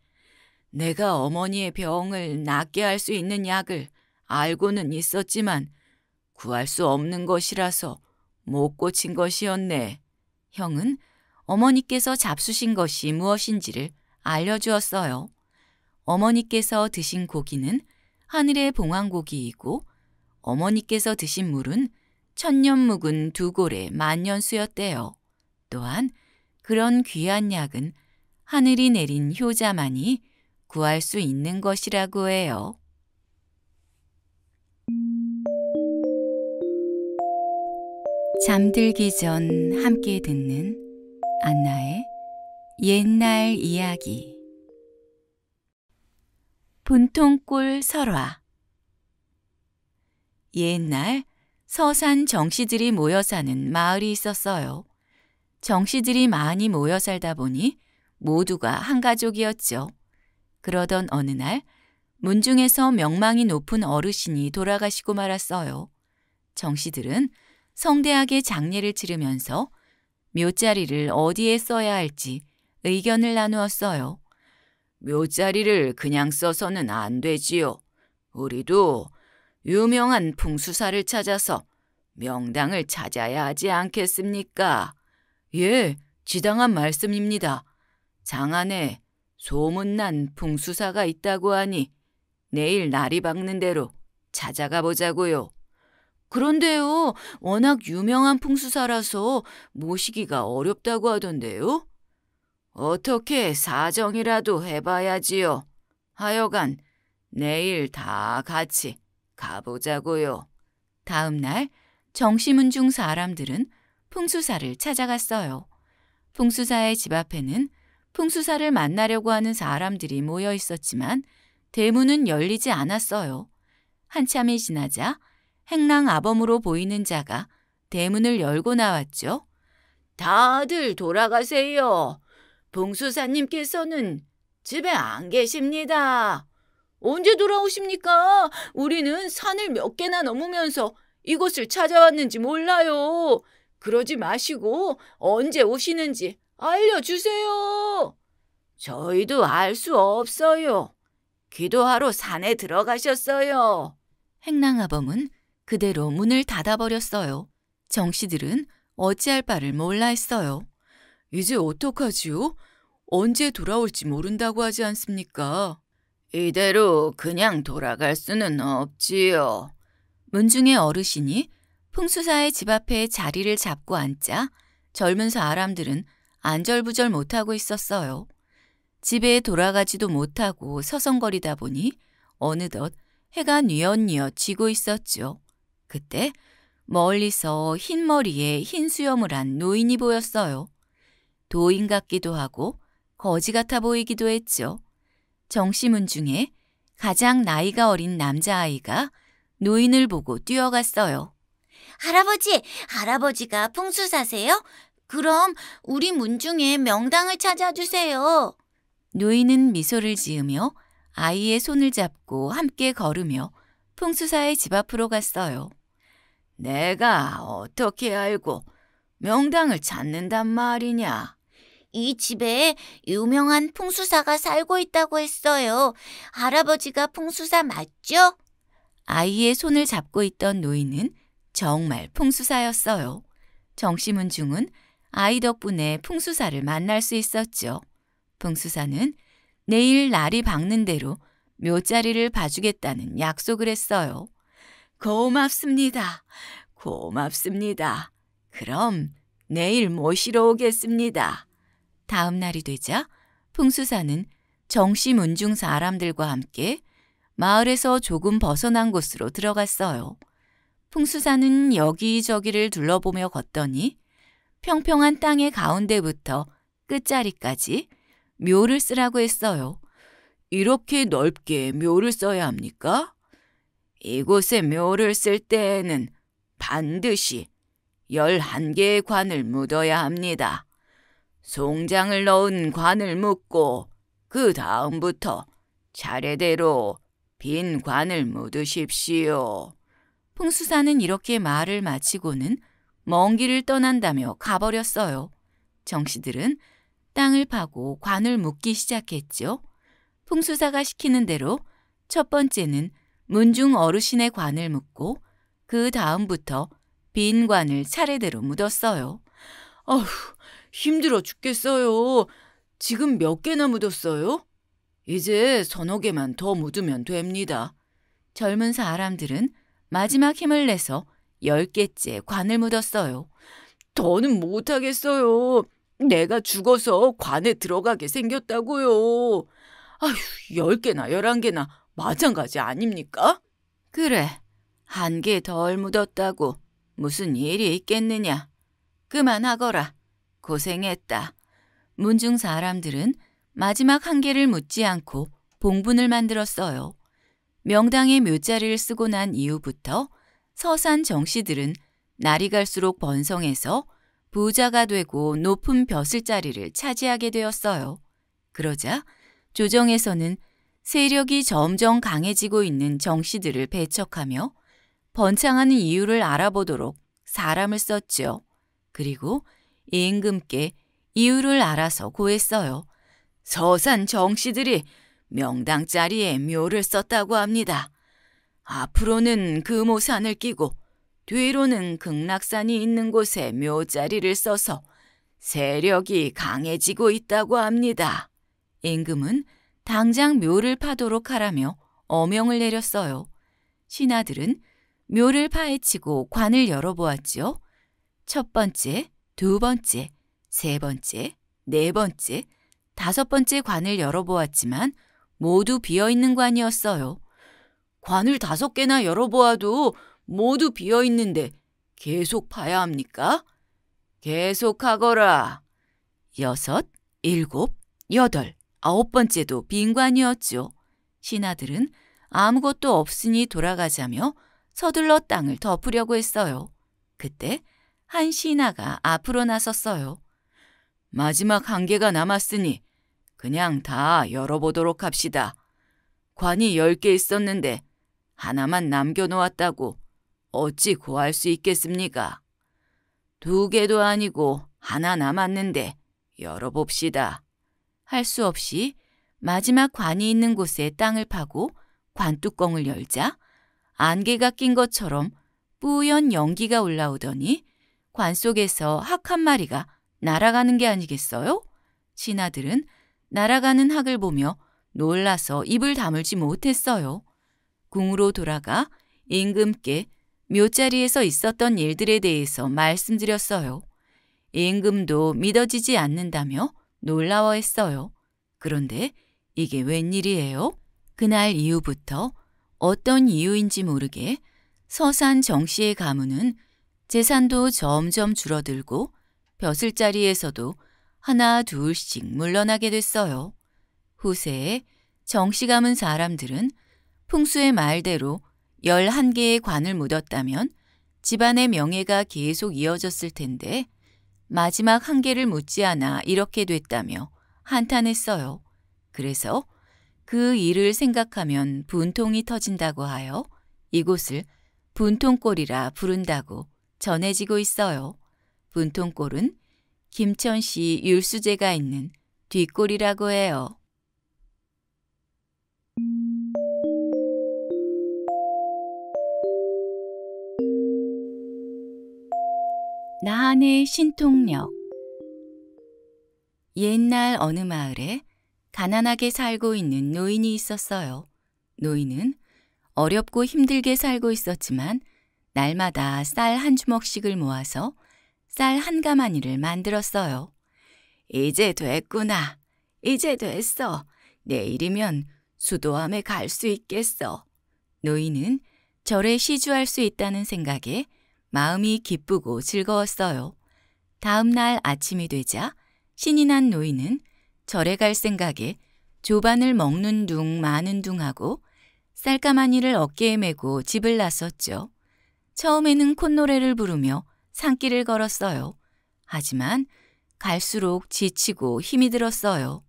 내가 어머니의 병을 낫게 할 수 있는 약을 알고는 있었지만 구할 수 없는 것이라서 못 고친 것이었네. 형은 어머니께서 잡수신 것이 무엇인지를 알려주었어요. 어머니께서 드신 고기는 하늘의 봉황고기이고 어머니께서 드신 물은 천년 묵은 두골의 만년수였대요. 또한 그런 귀한 약은 하늘이 내린 효자만이 구할 수 있는 것이라고 해요. 잠들기 전 함께 듣는 안나의 옛날 이야기 분통골 설화 옛날 서산 정씨들이 모여 사는 마을이 있었어요. 정씨들이 많이 모여 살다 보니 모두가 한 가족이었죠. 그러던 어느 날 문중에서 명망이 높은 어르신이 돌아가시고 말았어요. 정씨들은 성대하게 장례를 치르면서 묘자리를 어디에 써야 할지 의견을 나누었어요. 묘자리를 그냥 써서는 안 되지요. 우리도 유명한 풍수사를 찾아서 명당을 찾아야 하지 않겠습니까? 예, 지당한 말씀입니다. 장안에 소문난 풍수사가 있다고 하니 내일 날이 밝는 대로 찾아가 보자고요. 그런데요, 워낙 유명한 풍수사라서 모시기가 어렵다고 하던데요. 어떻게 사정이라도 해봐야지요. 하여간 내일 다 같이 가보자고요. 다음 날정시문중 사람들은 풍수사를 찾아갔어요. 풍수사의 집 앞에는 풍수사를 만나려고 하는 사람들이 모여 있었지만 대문은 열리지 않았어요. 한참이 지나자 행랑 아범으로 보이는 자가 대문을 열고 나왔죠. 다들 돌아가세요. 봉수사님께서는 집에 안 계십니다. 언제 돌아오십니까? 우리는 산을 몇 개나 넘으면서 이곳을 찾아왔는지 몰라요. 그러지 마시고 언제 오시는지 알려주세요. 저희도 알 수 없어요. 기도하러 산에 들어가셨어요. 행랑아범은 그대로 문을 닫아버렸어요. 정씨들은 어찌할 바를 몰라 했어요. 이제 어떡하지요? 언제 돌아올지 모른다고 하지 않습니까? 이대로 그냥 돌아갈 수는 없지요. 문중의 어르신이 풍수사의 집 앞에 자리를 잡고 앉자 젊은 사람들은 안절부절 못하고 있었어요. 집에 돌아가지도 못하고 서성거리다 보니 어느덧 해가 뉘엿뉘엿 지고 있었죠. 그때 멀리서 흰 머리에 흰 수염을 한 노인이 보였어요. 도인 같기도 하고 거지 같아 보이기도 했죠. 정시문 중에 가장 나이가 어린 남자아이가 노인을 보고 뛰어갔어요. 할아버지, 할아버지가 풍수 사세요? 그럼 우리 문중에 명당을 찾아주세요. 노인은 미소를 지으며 아이의 손을 잡고 함께 걸으며 풍수사의 집 앞으로 갔어요. 내가 어떻게 알고 명당을 찾는단 말이냐? 이 집에 유명한 풍수사가 살고 있다고 했어요. 할아버지가 풍수사 맞죠? 아이의 손을 잡고 있던 노인은 정말 풍수사였어요. 정심은 중은 아이 덕분에 풍수사를 만날 수 있었죠. 풍수사는 내일 날이 밝는 대로 묘자리를 봐주겠다는 약속을 했어요. 고맙습니다. 고맙습니다. 그럼 내일 모시러 오겠습니다. 다음 날이 되자 풍수사는 정씨 문중 사람들과 함께 마을에서 조금 벗어난 곳으로 들어갔어요. 풍수사는 여기저기를 둘러보며 걷더니 평평한 땅의 가운데부터 끝자리까지 묘를 쓰라고 했어요. 이렇게 넓게 묘를 써야 합니까? 이곳에 묘를 쓸 때에는 반드시 11개의 관을 묻어야 합니다. 송장을 넣은 관을 묻고 그 다음부터 차례대로 빈 관을 묻으십시오. 풍수사는 이렇게 말을 마치고는 먼 길을 떠난다며 가버렸어요. 정씨들은 땅을 파고 관을 묻기 시작했죠. 풍수사가 시키는 대로 첫 번째는 문중 어르신의 관을 묻고 그 다음부터 빈 관을 차례대로 묻었어요. 어휴, 힘들어 죽겠어요. 지금 몇 개나 묻었어요? 이제 서너 개만 더 묻으면 됩니다. 젊은 사람들은 마지막 힘을 내서 열 개째 관을 묻었어요. 더는 못하겠어요. 내가 죽어서 관에 들어가게 생겼다고요. 아휴, 열 개나 열한 개나 마찬가지 아닙니까? 그래. 한 개 덜 묻었다고 무슨 일이 있겠느냐. 그만하거라. 고생했다. 문중 사람들은 마지막 한 개를 묻지 않고 봉분을 만들었어요. 명당의 묘자리를 쓰고 난 이후부터 서산 정씨들은 날이 갈수록 번성해서 부자가 되고 높은 벼슬자리를 차지하게 되었어요. 그러자 조정에서는 세력이 점점 강해지고 있는 정씨들을 배척하며 번창하는 이유를 알아보도록 사람을 썼지요. 그리고 임금께 이유를 알아서 고했어요. 서산 정씨들이 명당 자리에 묘를 썼다고 합니다. 앞으로는 금오산을 끼고 뒤로는 극락산이 있는 곳에 묘자리를 써서 세력이 강해지고 있다고 합니다. 임금은 당장 묘를 파도록 하라며 어명을 내렸어요. 신하들은 묘를 파헤치고 관을 열어보았지요. 첫 번째, 두 번째, 세 번째, 네 번째, 다섯 번째 관을 열어보았지만 모두 비어있는 관이었어요. 관을 다섯 개나 열어보아도 모두 비어있는데 계속 파야 합니까? 계속 하거라. 여섯, 일곱, 여덟, 아홉 번째도 빈관이었죠 신하들은 아무것도 없으니 돌아가자며 서둘러 땅을 덮으려고 했어요. 그때 한 신하가 앞으로 나섰어요. 마지막 한 개가 남았으니 그냥 다 열어보도록 합시다. 관이 열 개 있었는데 하나만 남겨놓았다고 어찌 구할수 있겠습니까? 두 개도 아니고 하나 남았는데 열어봅시다. 할수 없이 마지막 관이 있는 곳에 땅을 파고 관뚜껑을 열자 안개가 낀 것처럼 뿌연 연기가 올라오더니 관 속에서 학 한 마리가 날아가는 게 아니겠어요? 신하들은 날아가는 학을 보며 놀라서 입을 다물지 못했어요. 궁으로 돌아가 임금께 묘자리에서 있었던 일들에 대해서 말씀드렸어요. 임금도 믿어지지 않는다며 놀라워했어요. 그런데 이게 웬일이에요? 그날 이후부터 어떤 이유인지 모르게 서산 정 씨의 가문은 재산도 점점 줄어들고 벼슬 자리에서도 하나 둘씩 물러나게 됐어요. 후세에 정씨 가문 사람들은 풍수의 말대로 11개의 관을 묻었다면 집안의 명예가 계속 이어졌을 텐데 마지막 한개를 묻지않아 이렇게 됐다며 한탄했어요. 그래서 그 일을 생각하면 분통이 터진다고 하여 이곳을 분통골이라 부른다고 전해지고 있어요. 분통골은 김천 시 율수제가 있는 뒷골이라고 해요. 나한의 신통력 옛날 어느 마을에 가난하게 살고 있는 노인이 있었어요. 노인은 어렵고 힘들게 살고 있었지만 날마다 쌀 한 주먹씩을 모아서 쌀 한 가마니를 만들었어요. 이제 됐구나. 이제 됐어. 내일이면 수도암에 갈 수 있겠어. 노인은 절에 시주할 수 있다는 생각에 마음이 기쁘고 즐거웠어요. 다음 날 아침이 되자 신이 난 노인은 절에 갈 생각에 조반을 먹는 둥 마는 둥 하고 쌀까마니를 어깨에 메고 집을 나섰죠. 처음에는 콧노래를 부르며 산길을 걸었어요. 하지만 갈수록 지치고 힘이 들었어요.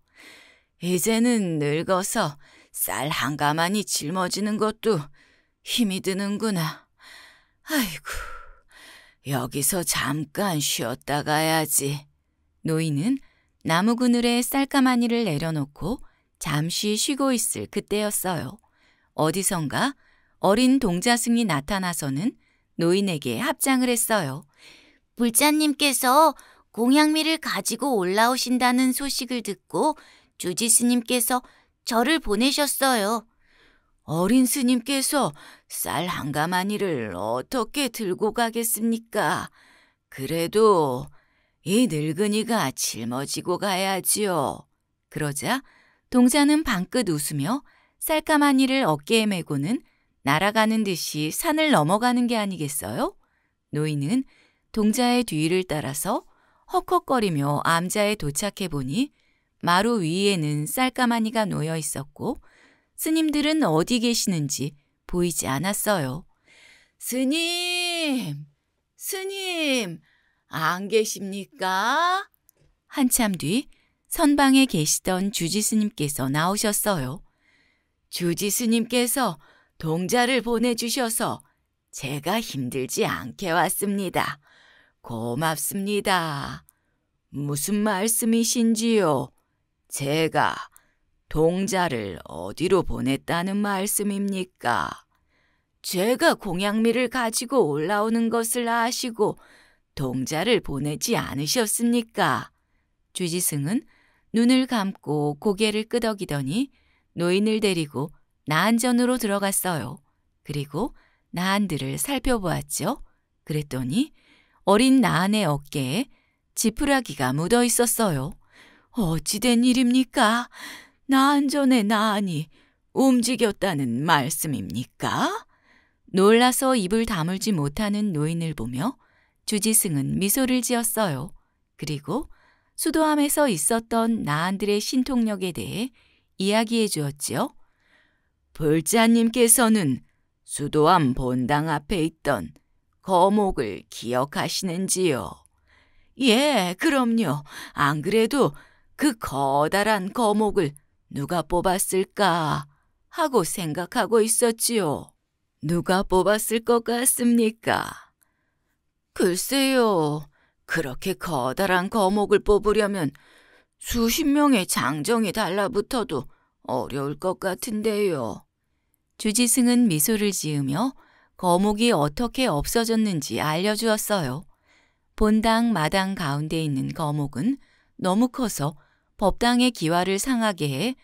이제는 늙어서 쌀 한 가마니 짊어지는 것도 힘이 드는구나. 아이고. 여기서 잠깐 쉬었다 가야지. 노인은 나무 그늘에 쌀가마니를 내려놓고 잠시 쉬고 있을 그때였어요. 어디선가 어린 동자승이 나타나서는 노인에게 합장을 했어요. 불자님께서 공양미를 가지고 올라오신다는 소식을 듣고 주지스님께서 저를 보내셨어요. 어린 스님께서 쌀한 가마니를 어떻게 들고 가겠습니까? 그래도 이 늙은이가 짊어지고 가야지요. 그러자 동자는 방긋 웃으며 쌀가마니를 어깨에 메고는 날아가는 듯이 산을 넘어가는 게 아니겠어요? 노인은 동자의 뒤를 따라서 헉헉거리며 암자에 도착해 보니 마루 위에는 쌀가마니가 놓여 있었고 스님들은 어디 계시는지 보이지 않았어요. 스님! 스님! 안 계십니까? 한참 뒤 선방에 계시던 주지 스님께서 나오셨어요. 주지 스님께서 동자를 보내주셔서 제가 힘들지 않게 왔습니다. 고맙습니다. 무슨 말씀이신지요? 제가 동자를 어디로 보냈다는 말씀입니까? 제가 공양미를 가지고 올라오는 것을 아시고 동자를 보내지 않으셨습니까? 주지승은 눈을 감고 고개를 끄덕이더니 노인을 데리고 나안전으로 들어갔어요. 그리고 나안들을 살펴보았죠. 그랬더니 어린 나안의 어깨에 지푸라기가 묻어 있었어요. 어찌된 일입니까? 난전에 난이 움직였다는 말씀입니까? 놀라서 입을 다물지 못하는 노인을 보며 주지승은 미소를 지었어요. 그리고 수도함에서 있었던 나한들의 신통력에 대해 이야기해 주었지요. 불자님께서는 수도암 본당 앞에 있던 거목을 기억하시는지요? 예, 그럼요. 안 그래도 그 커다란 거목을 누가 뽑았을까 하고 생각하고 있었지요. 누가 뽑았을 것 같습니까? 글쎄요. 그렇게 커다란 거목을 뽑으려면 수십 명의 장정이 달라붙어도 어려울 것 같은데요. 주지승은 미소를 지으며 거목이 어떻게 없어졌는지 알려주었어요. 본당 마당 가운데 있는 거목은 너무 커서 법당의 기와를 상하게 해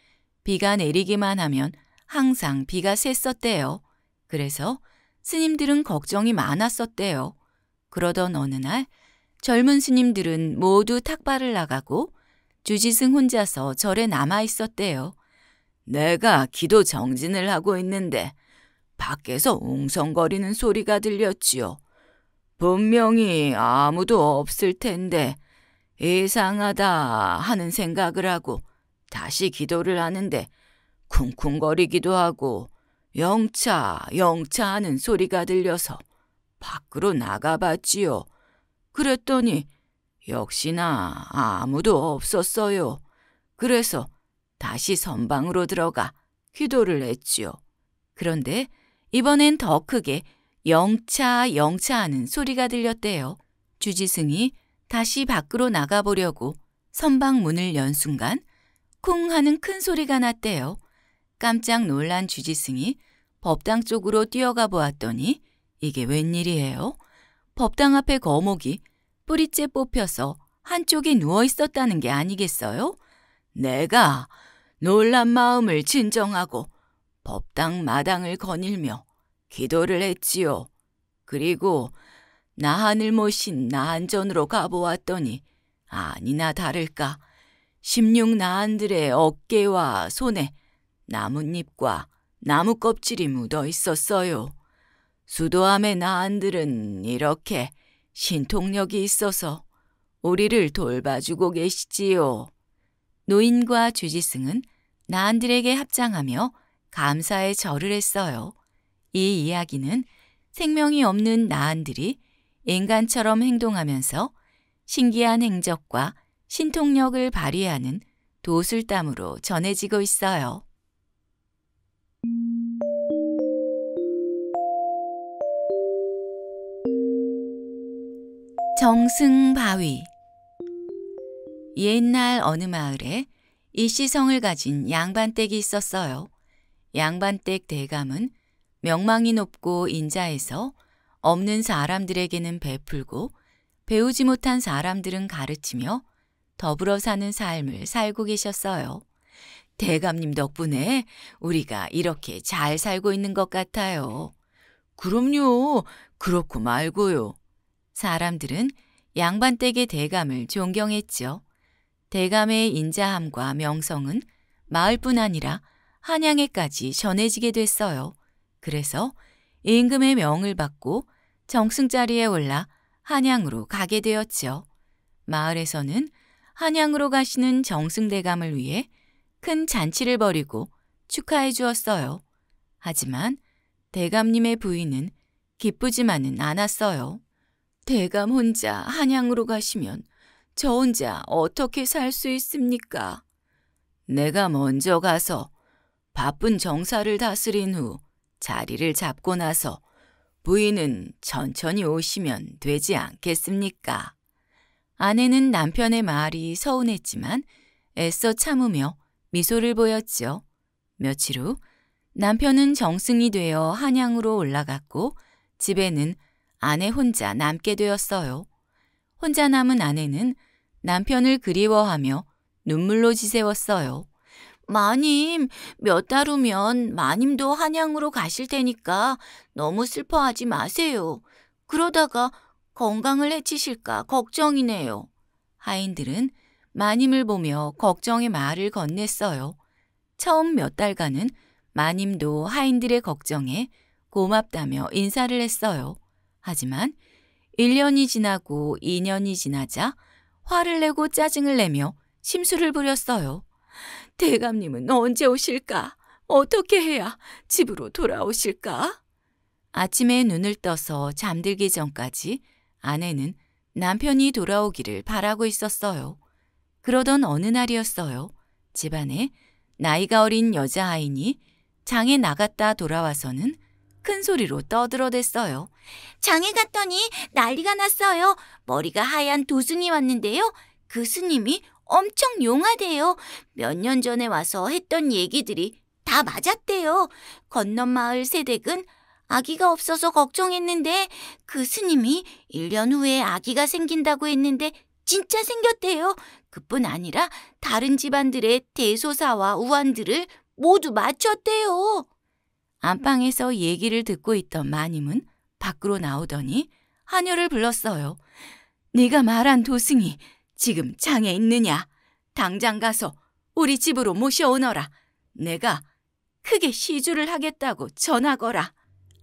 비가 내리기만 하면 항상 비가 샜었대요. 그래서 스님들은 걱정이 많았었대요. 그러던 어느 날 젊은 스님들은 모두 탁발을 나가고 주지승 혼자서 절에 남아 있었대요. 내가 기도 정진을 하고 있는데 밖에서 웅성거리는 소리가 들렸지요. 분명히 아무도 없을 텐데 이상하다 하는 생각을 하고 다시 기도를 하는데 쿵쿵거리기도 하고 영차 영차 하는 소리가 들려서 밖으로 나가봤지요. 그랬더니 역시나 아무도 없었어요. 그래서 다시 선방으로 들어가 기도를 했지요. 그런데 이번엔 더 크게 영차 영차 하는 소리가 들렸대요. 주지승이 다시 밖으로 나가보려고 선방 문을 연 순간 쿵 하는 큰 소리가 났대요. 깜짝 놀란 주지승이 법당 쪽으로 뛰어가 보았더니 이게 웬일이에요? 법당 앞에 거목이 뿌리째 뽑혀서 한쪽에 누워 있었다는 게 아니겠어요? 내가 놀란 마음을 진정하고 법당 마당을 거닐며 기도를 했지요. 그리고 나한을 모신 나한전으로 가보았더니 아니나 다를까 십육 나한들의 어깨와 손에 나뭇잎과 나무 껍질이 묻어 있었어요. 수도암의 나한들은 이렇게 신통력이 있어서 우리를 돌봐주고 계시지요. 노인과 주지승은 나한들에게 합장하며 감사의 절을 했어요. 이 이야기는 생명이 없는 나한들이 인간처럼 행동하면서 신기한 행적과 신통력을 발휘하는 도술담으로 전해지고 있어요. 정승바위 옛날 어느 마을에 일시성을 가진 양반댁이 있었어요. 양반댁 대감은 명망이 높고 인자해서 없는 사람들에게는 베풀고 배우지 못한 사람들은 가르치며 더불어 사는 삶을 살고 계셨어요. 대감님 덕분에 우리가 이렇게 잘 살고 있는 것 같아요. 그럼요. 그렇고 말고요. 사람들은 양반 댁의 대감을 존경했죠 대감의 인자함과 명성은 마을뿐 아니라 한양에까지 전해지게 됐어요. 그래서 임금의 명을 받고 정승 자리에 올라 한양으로 가게 되었지요. 마을에서는 한양으로 가시는 정승대감을 위해 큰 잔치를 벌이고 축하해 주었어요. 하지만 대감님의 부인은 기쁘지만은 않았어요. 대감 혼자 한양으로 가시면 저 혼자 어떻게 살 수 있습니까? 내가 먼저 가서 바쁜 정사를 다스린 후 자리를 잡고 나서 부인은 천천히 오시면 되지 않겠습니까? 아내는 남편의 말이 서운했지만 애써 참으며 미소를 보였지요. 며칠 후 남편은 정승이 되어 한양으로 올라갔고 집에는 아내 혼자 남게 되었어요. 혼자 남은 아내는 남편을 그리워하며 눈물로 지새웠어요. 마님, 몇 달 후면 마님도 한양으로 가실 테니까 너무 슬퍼하지 마세요. 그러다가 건강을 해치실까 걱정이네요. 하인들은 마님을 보며 걱정의 말을 건넸어요. 처음 몇 달간은 마님도 하인들의 걱정에 고맙다며 인사를 했어요. 하지만 1년이 지나고 2년이 지나자 화를 내고 짜증을 내며 심술을 부렸어요. 대감님은 언제 오실까? 어떻게 해야 집으로 돌아오실까? 아침에 눈을 떠서 잠들기 전까지 아내는 남편이 돌아오기를 바라고 있었어요. 그러던 어느 날이었어요. 집안에 나이가 어린 여자아이니 장에 나갔다 돌아와서는 큰 소리로 떠들어댔어요. 장에 갔더니 난리가 났어요. 머리가 하얀 도순이 왔는데요. 그 스님이 엄청 용하대요. 몇 년 전에 와서 했던 얘기들이 다 맞았대요. 건넌마을 세댁은 아기가 없어서 걱정했는데 그 스님이 1년 후에 아기가 생긴다고 했는데 진짜 생겼대요. 그뿐 아니라 다른 집안들의 대소사와 우환들을 모두 맞췄대요. 안방에서 얘기를 듣고 있던 마님은 밖으로 나오더니 한녀를 불렀어요. 네가 말한 도승이 지금 장에 있느냐? 당장 가서 우리 집으로 모셔오너라. 내가 크게 시주를 하겠다고 전하거라.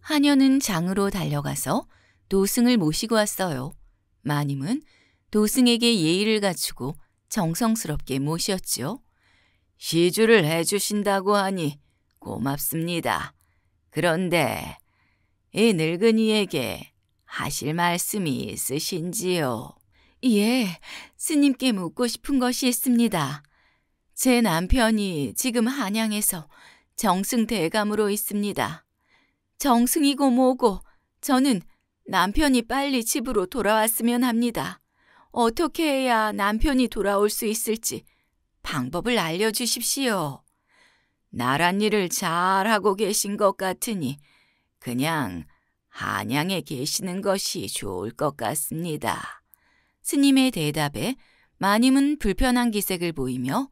하녀는 장으로 달려가서 도승을 모시고 왔어요. 마님은 도승에게 예의를 갖추고 정성스럽게 모셨지요. 시주를 해주신다고 하니 고맙습니다. 그런데 이 늙은이에게 하실 말씀이 있으신지요? 예, 스님께 묻고 싶은 것이 있습니다. 제 남편이 지금 한양에서 정승 대감으로 있습니다. 정승이고 뭐고 저는 남편이 빨리 집으로 돌아왔으면 합니다. 어떻게 해야 남편이 돌아올 수 있을지 방법을 알려주십시오. 나란 일을 잘하고 계신 것 같으니 그냥 한양에 계시는 것이 좋을 것 같습니다. 스님의 대답에 마님은 불편한 기색을 보이며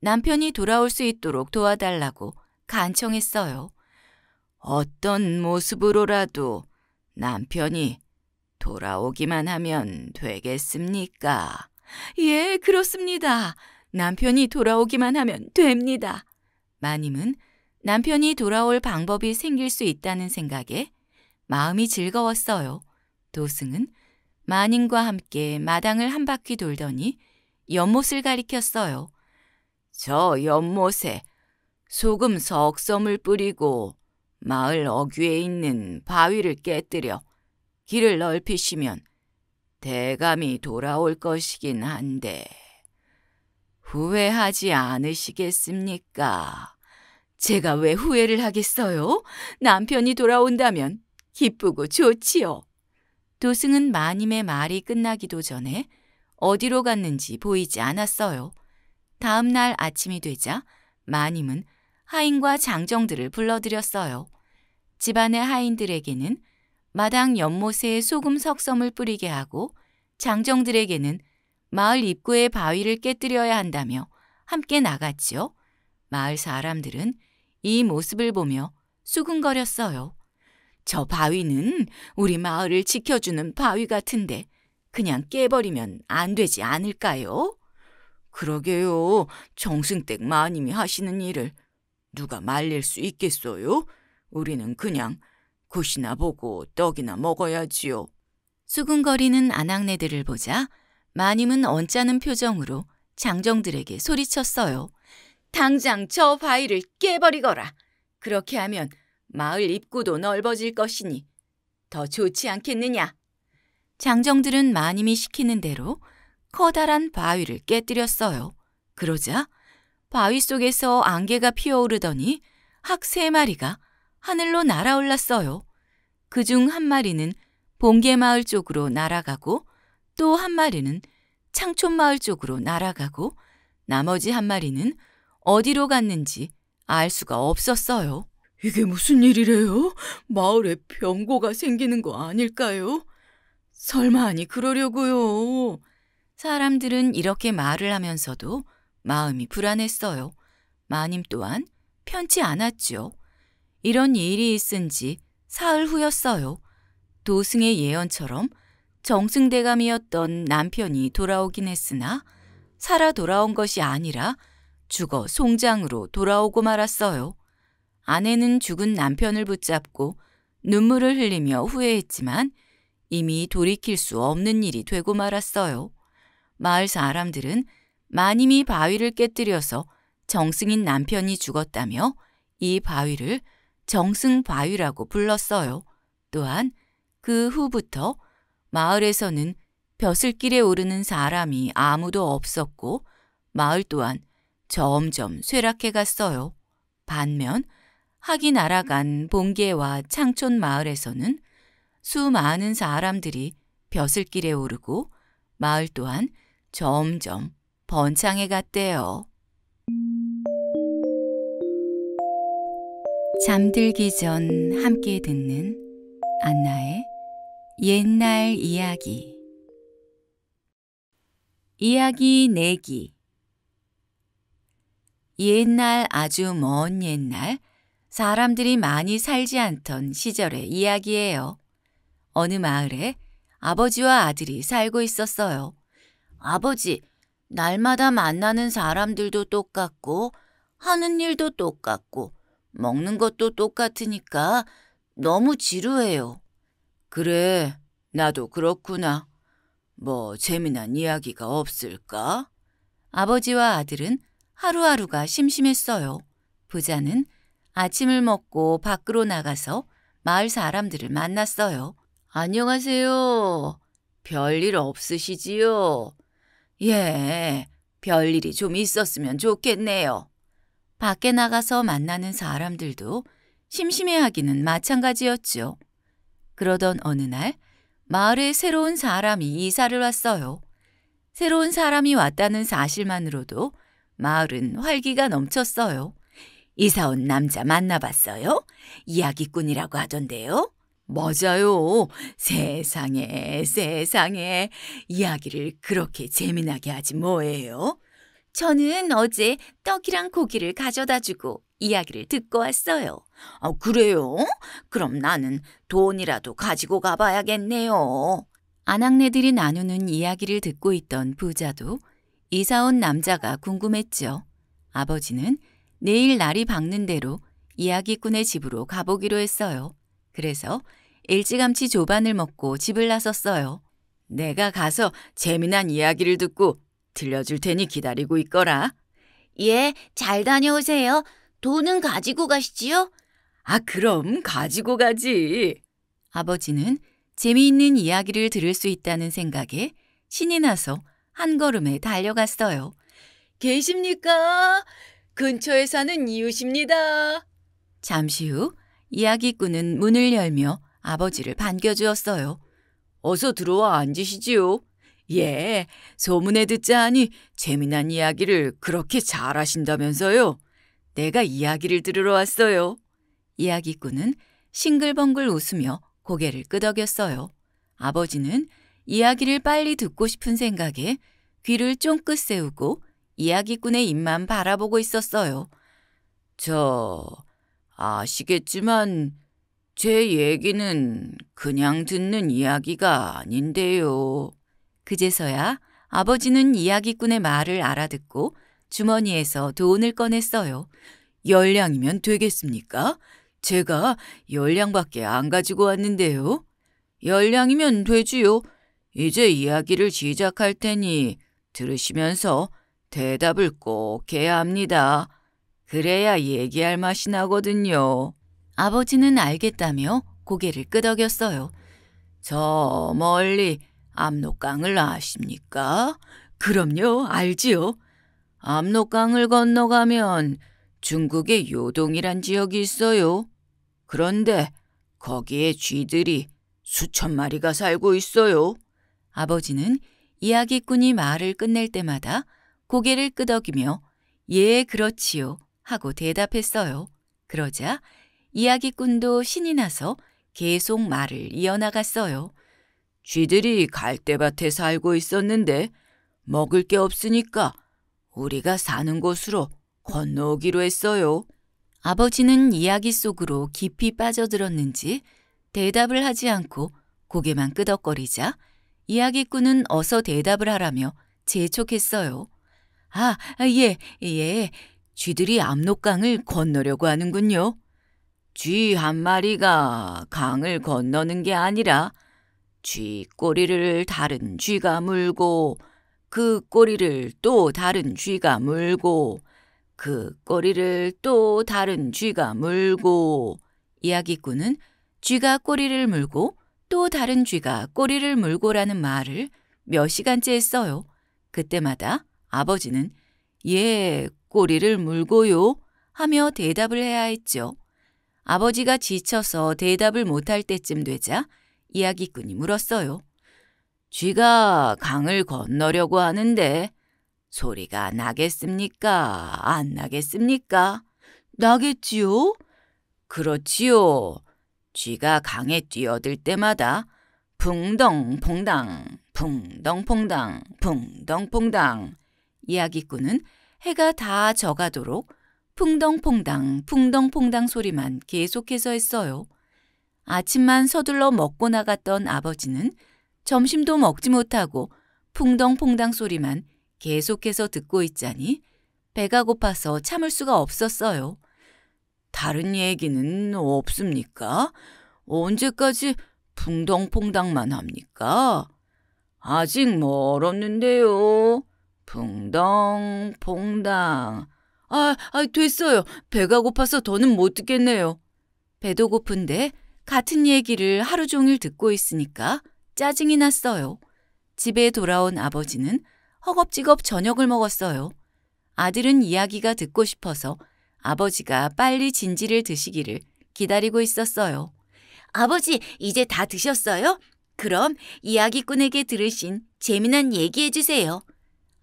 남편이 돌아올 수 있도록 도와달라고 간청했어요. 어떤 모습으로라도 남편이 돌아오기만 하면 되겠습니까? 예, 그렇습니다. 남편이 돌아오기만 하면 됩니다. 마님은 남편이 돌아올 방법이 생길 수 있다는 생각에 마음이 즐거웠어요. 도승은 마님과 함께 마당을 한 바퀴 돌더니 연못을 가리켰어요. 저 연못에 소금 석섬을 뿌리고 마을 어귀에 있는 바위를 깨뜨려 길을 넓히시면 대감이 돌아올 것이긴 한데 후회하지 않으시겠습니까? 제가 왜 후회를 하겠어요? 남편이 돌아온다면 기쁘고 좋지요. 도승은 마님의 말이 끝나기도 전에 어디로 갔는지 보이지 않았어요. 다음 날 아침이 되자 마님은 하인과 장정들을 불러들였어요. 집안의 하인들에게는 마당 연못에 소금 석섬을 뿌리게 하고 장정들에게는 마을 입구의 바위를 깨뜨려야 한다며 함께 나갔지요. 마을 사람들은 이 모습을 보며 수근거렸어요. 저 바위는 우리 마을을 지켜주는 바위 같은데 그냥 깨버리면 안 되지 않을까요? 그러게요. 정승댁 마님이 하시는 일을 누가 말릴 수 있겠어요? 우리는 그냥 곳이나 보고 떡이나 먹어야지요. 수근거리는 아낙네들을 보자 마님은 언짢은 표정으로 장정들에게 소리쳤어요. 당장 저 바위를 깨버리거라. 그렇게 하면 마을 입구도 넓어질 것이니 더 좋지 않겠느냐. 장정들은 마님이 시키는 대로 커다란 바위를 깨뜨렸어요. 그러자 바위 속에서 안개가 피어오르더니 학 세 마리가 하늘로 날아올랐어요. 그 중 한 마리는 봉계마을 쪽으로 날아가고 또 한 마리는 창촌마을 쪽으로 날아가고 나머지 한 마리는 어디로 갔는지 알 수가 없었어요. 이게 무슨 일이래요? 마을에 병고가 생기는 거 아닐까요? 설마 아니 그러려고요. 사람들은 이렇게 말을 하면서도 마음이 불안했어요. 마님 또한 편치 않았지요. 이런 일이 있은지 사흘 후였어요. 도승의 예언처럼 정승대감이었던 남편이 돌아오긴 했으나 살아 돌아온 것이 아니라 죽어 송장으로 돌아오고 말았어요. 아내는 죽은 남편을 붙잡고 눈물을 흘리며 후회했지만 이미 돌이킬 수 없는 일이 되고 말았어요. 마을 사람들은 마님이 바위를 깨뜨려서 정승인 남편이 죽었다며 이 바위를 정승바위라고 불렀어요. 또한 그 후부터 마을에서는 벼슬길에 오르는 사람이 아무도 없었고 마을 또한 점점 쇠락해 갔어요. 반면 학이 날아간 봉계와 창촌 마을에서는 수많은 사람들이 벼슬길에 오르고 마을 또한 점점 번창해 갔대요. 잠들기 전 함께 듣는 안나의 옛날 이야기 이야기 내기 옛날 아주 먼 옛날 사람들이 많이 살지 않던 시절의 이야기예요. 어느 마을에 아버지와 아들이 살고 있었어요. 아버지, 날마다 만나는 사람들도 똑같고 하는 일도 똑같고 먹는 것도 똑같으니까 너무 지루해요. 그래, 나도 그렇구나. 뭐 재미난 이야기가 없을까? 아버지와 아들은 하루하루가 심심했어요. 부자는 아침을 먹고 밖으로 나가서 마을 사람들을 만났어요. 안녕하세요. 별일 없으시지요? 예, 별일이 좀 있었으면 좋겠네요. 밖에 나가서 만나는 사람들도 심심해하기는 마찬가지였죠 그러던 어느 날 마을에 새로운 사람이 이사를 왔어요. 새로운 사람이 왔다는 사실만으로도 마을은 활기가 넘쳤어요. 이사 온 남자 만나봤어요? 이야기꾼이라고 하던데요? 맞아요. 세상에, 세상에. 이야기를 그렇게 재미나게 하지 뭐예요? 저는 어제 떡이랑 고기를 가져다 주고 이야기를 듣고 왔어요. 아, 그래요? 그럼 나는 돈이라도 가지고 가봐야겠네요. 아낙네들이 나누는 이야기를 듣고 있던 부자도 이사 온 남자가 궁금했죠. 아버지는 내일 날이 밝는 대로 이야기꾼의 집으로 가보기로 했어요. 그래서 일찌감치 조반을 먹고 집을 나섰어요. 내가 가서 재미난 이야기를 듣고 들려줄 테니 기다리고 있거라. 예, 잘 다녀오세요. 돈은 가지고 가시지요? 아, 그럼 가지고 가지. 아버지는 재미있는 이야기를 들을 수 있다는 생각에 신이 나서 한 걸음에 달려갔어요. 계십니까? 근처에 사는 이웃입니다. 잠시 후 이야기꾼은 문을 열며 아버지를 반겨주었어요. 어서 들어와 앉으시지요. 예, 소문에 듣자 하니 재미난 이야기를 그렇게 잘하신다면서요. 내가 이야기를 들으러 왔어요. 이야기꾼은 싱글벙글 웃으며 고개를 끄덕였어요. 아버지는 이야기를 빨리 듣고 싶은 생각에 귀를 쫑긋 세우고 이야기꾼의 입만 바라보고 있었어요. 저, 아시겠지만 제 얘기는 그냥 듣는 이야기가 아닌데요. 그제서야 아버지는 이야기꾼의 말을 알아듣고 주머니에서 돈을 꺼냈어요. 열량이면 되겠습니까? 제가 열량밖에 안 가지고 왔는데요. 열량이면 되지요. 이제 이야기를 시작할 테니 들으시면서 대답을 꼭 해야 합니다. 그래야 얘기할 맛이 나거든요. 아버지는 알겠다며 고개를 끄덕였어요. 저 멀리 압록강을 아십니까? 그럼요, 알지요. 압록강을 건너가면 중국의 요동이란 지역이 있어요. 그런데 거기에 쥐들이 수천 마리가 살고 있어요. 아버지는 이야기꾼이 말을 끝낼 때마다 고개를 끄덕이며 예, 그렇지요 하고 대답했어요. 그러자 이야기꾼도 신이 나서 계속 말을 이어나갔어요. 쥐들이 갈대밭에 살고 있었는데 먹을 게 없으니까 우리가 사는 곳으로 건너오기로 했어요. 아버지는 이야기 속으로 깊이 빠져들었는지 대답을 하지 않고 고개만 끄덕거리자 이야기꾼은 어서 대답을 하라며 재촉했어요. 아, 아, 예, 예. 쥐들이 압록강을 건너려고 하는군요. 쥐 한 마리가 강을 건너는 게 아니라 쥐 꼬리를 다른 쥐가 물고 그 꼬리를 또 다른 쥐가 물고 그 꼬리를 또 다른 쥐가 물고 이야기꾼은 쥐가 꼬리를 물고 또 다른 쥐가 꼬리를 물고라는 말을 몇 시간째 써요. 그때마다 아버지는 예, 꼬리를 물고요 하며 대답을 해야 했죠. 아버지가 지쳐서 대답을 못할 때쯤 되자 이야기꾼이 물었어요. 쥐가 강을 건너려고 하는데 소리가 나겠습니까? 안 나겠습니까? 나겠지요? 그렇지요. 쥐가 강에 뛰어들 때마다 붕덩 퐁당 붕덩 퐁당 붕덩 퐁당 이야기꾼은 해가 다 져가도록 풍덩퐁당 풍덩퐁당 소리만 계속해서 했어요. 아침만 서둘러 먹고 나갔던 아버지는 점심도 먹지 못하고 풍덩퐁당 소리만 계속해서 듣고 있자니 배가 고파서 참을 수가 없었어요. 다른 얘기는 없습니까? 언제까지 풍덩퐁당만 합니까? 아직 멀었는데요. 붕덩 퐁당 아, 아 됐어요. 배가 고파서 더는 못 듣겠네요. 배도 고픈데 같은 얘기를 하루 종일 듣고 있으니까 짜증이 났어요. 집에 돌아온 아버지는 허겁지겁 저녁을 먹었어요. 아들은 이야기가 듣고 싶어서 아버지가 빨리 진지를 드시기를 기다리고 있었어요. 아버지, 이제 다 드셨어요? 그럼 이야기꾼에게 들으신 재미난 얘기해 주세요.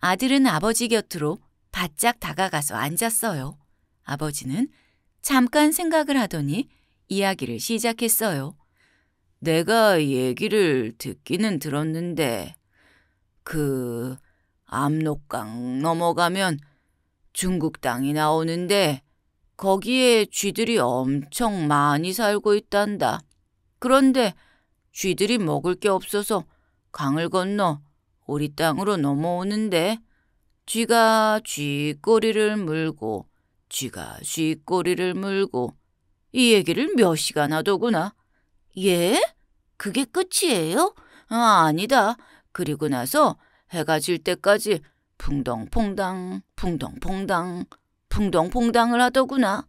아들은 아버지 곁으로 바짝 다가가서 앉았어요. 아버지는 잠깐 생각을 하더니 이야기를 시작했어요. 내가 얘기를 듣기는 들었는데 그 압록강 넘어가면 중국 땅이 나오는데 거기에 쥐들이 엄청 많이 살고 있단다. 그런데 쥐들이 먹을 게 없어서 강을 건너 우리 땅으로 넘어오는데 쥐가 쥐꼬리를 물고 쥐가 쥐꼬리를 물고 이 얘기를 몇 시간 하더구나. 예? 그게 끝이에요? 아, 아니다. 그리고 나서 해가 질 때까지 풍덩퐁당 풍덩퐁당 풍덩퐁당을 하더구나.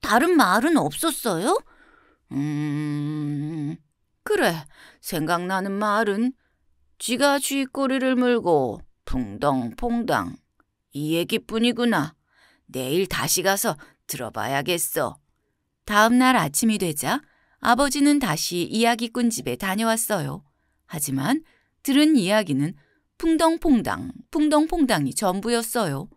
다른 말은 없었어요? 음... 그래, 생각나는 말은 쥐가 쥐꼬리를 물고 풍덩퐁당 이 얘기뿐이구나. 내일 다시 가서 들어봐야겠어. 다음 날 아침이 되자 아버지는 다시 이야기꾼 집에 다녀왔어요. 하지만 들은 이야기는 풍덩퐁당, 풍덩퐁당이 전부였어요.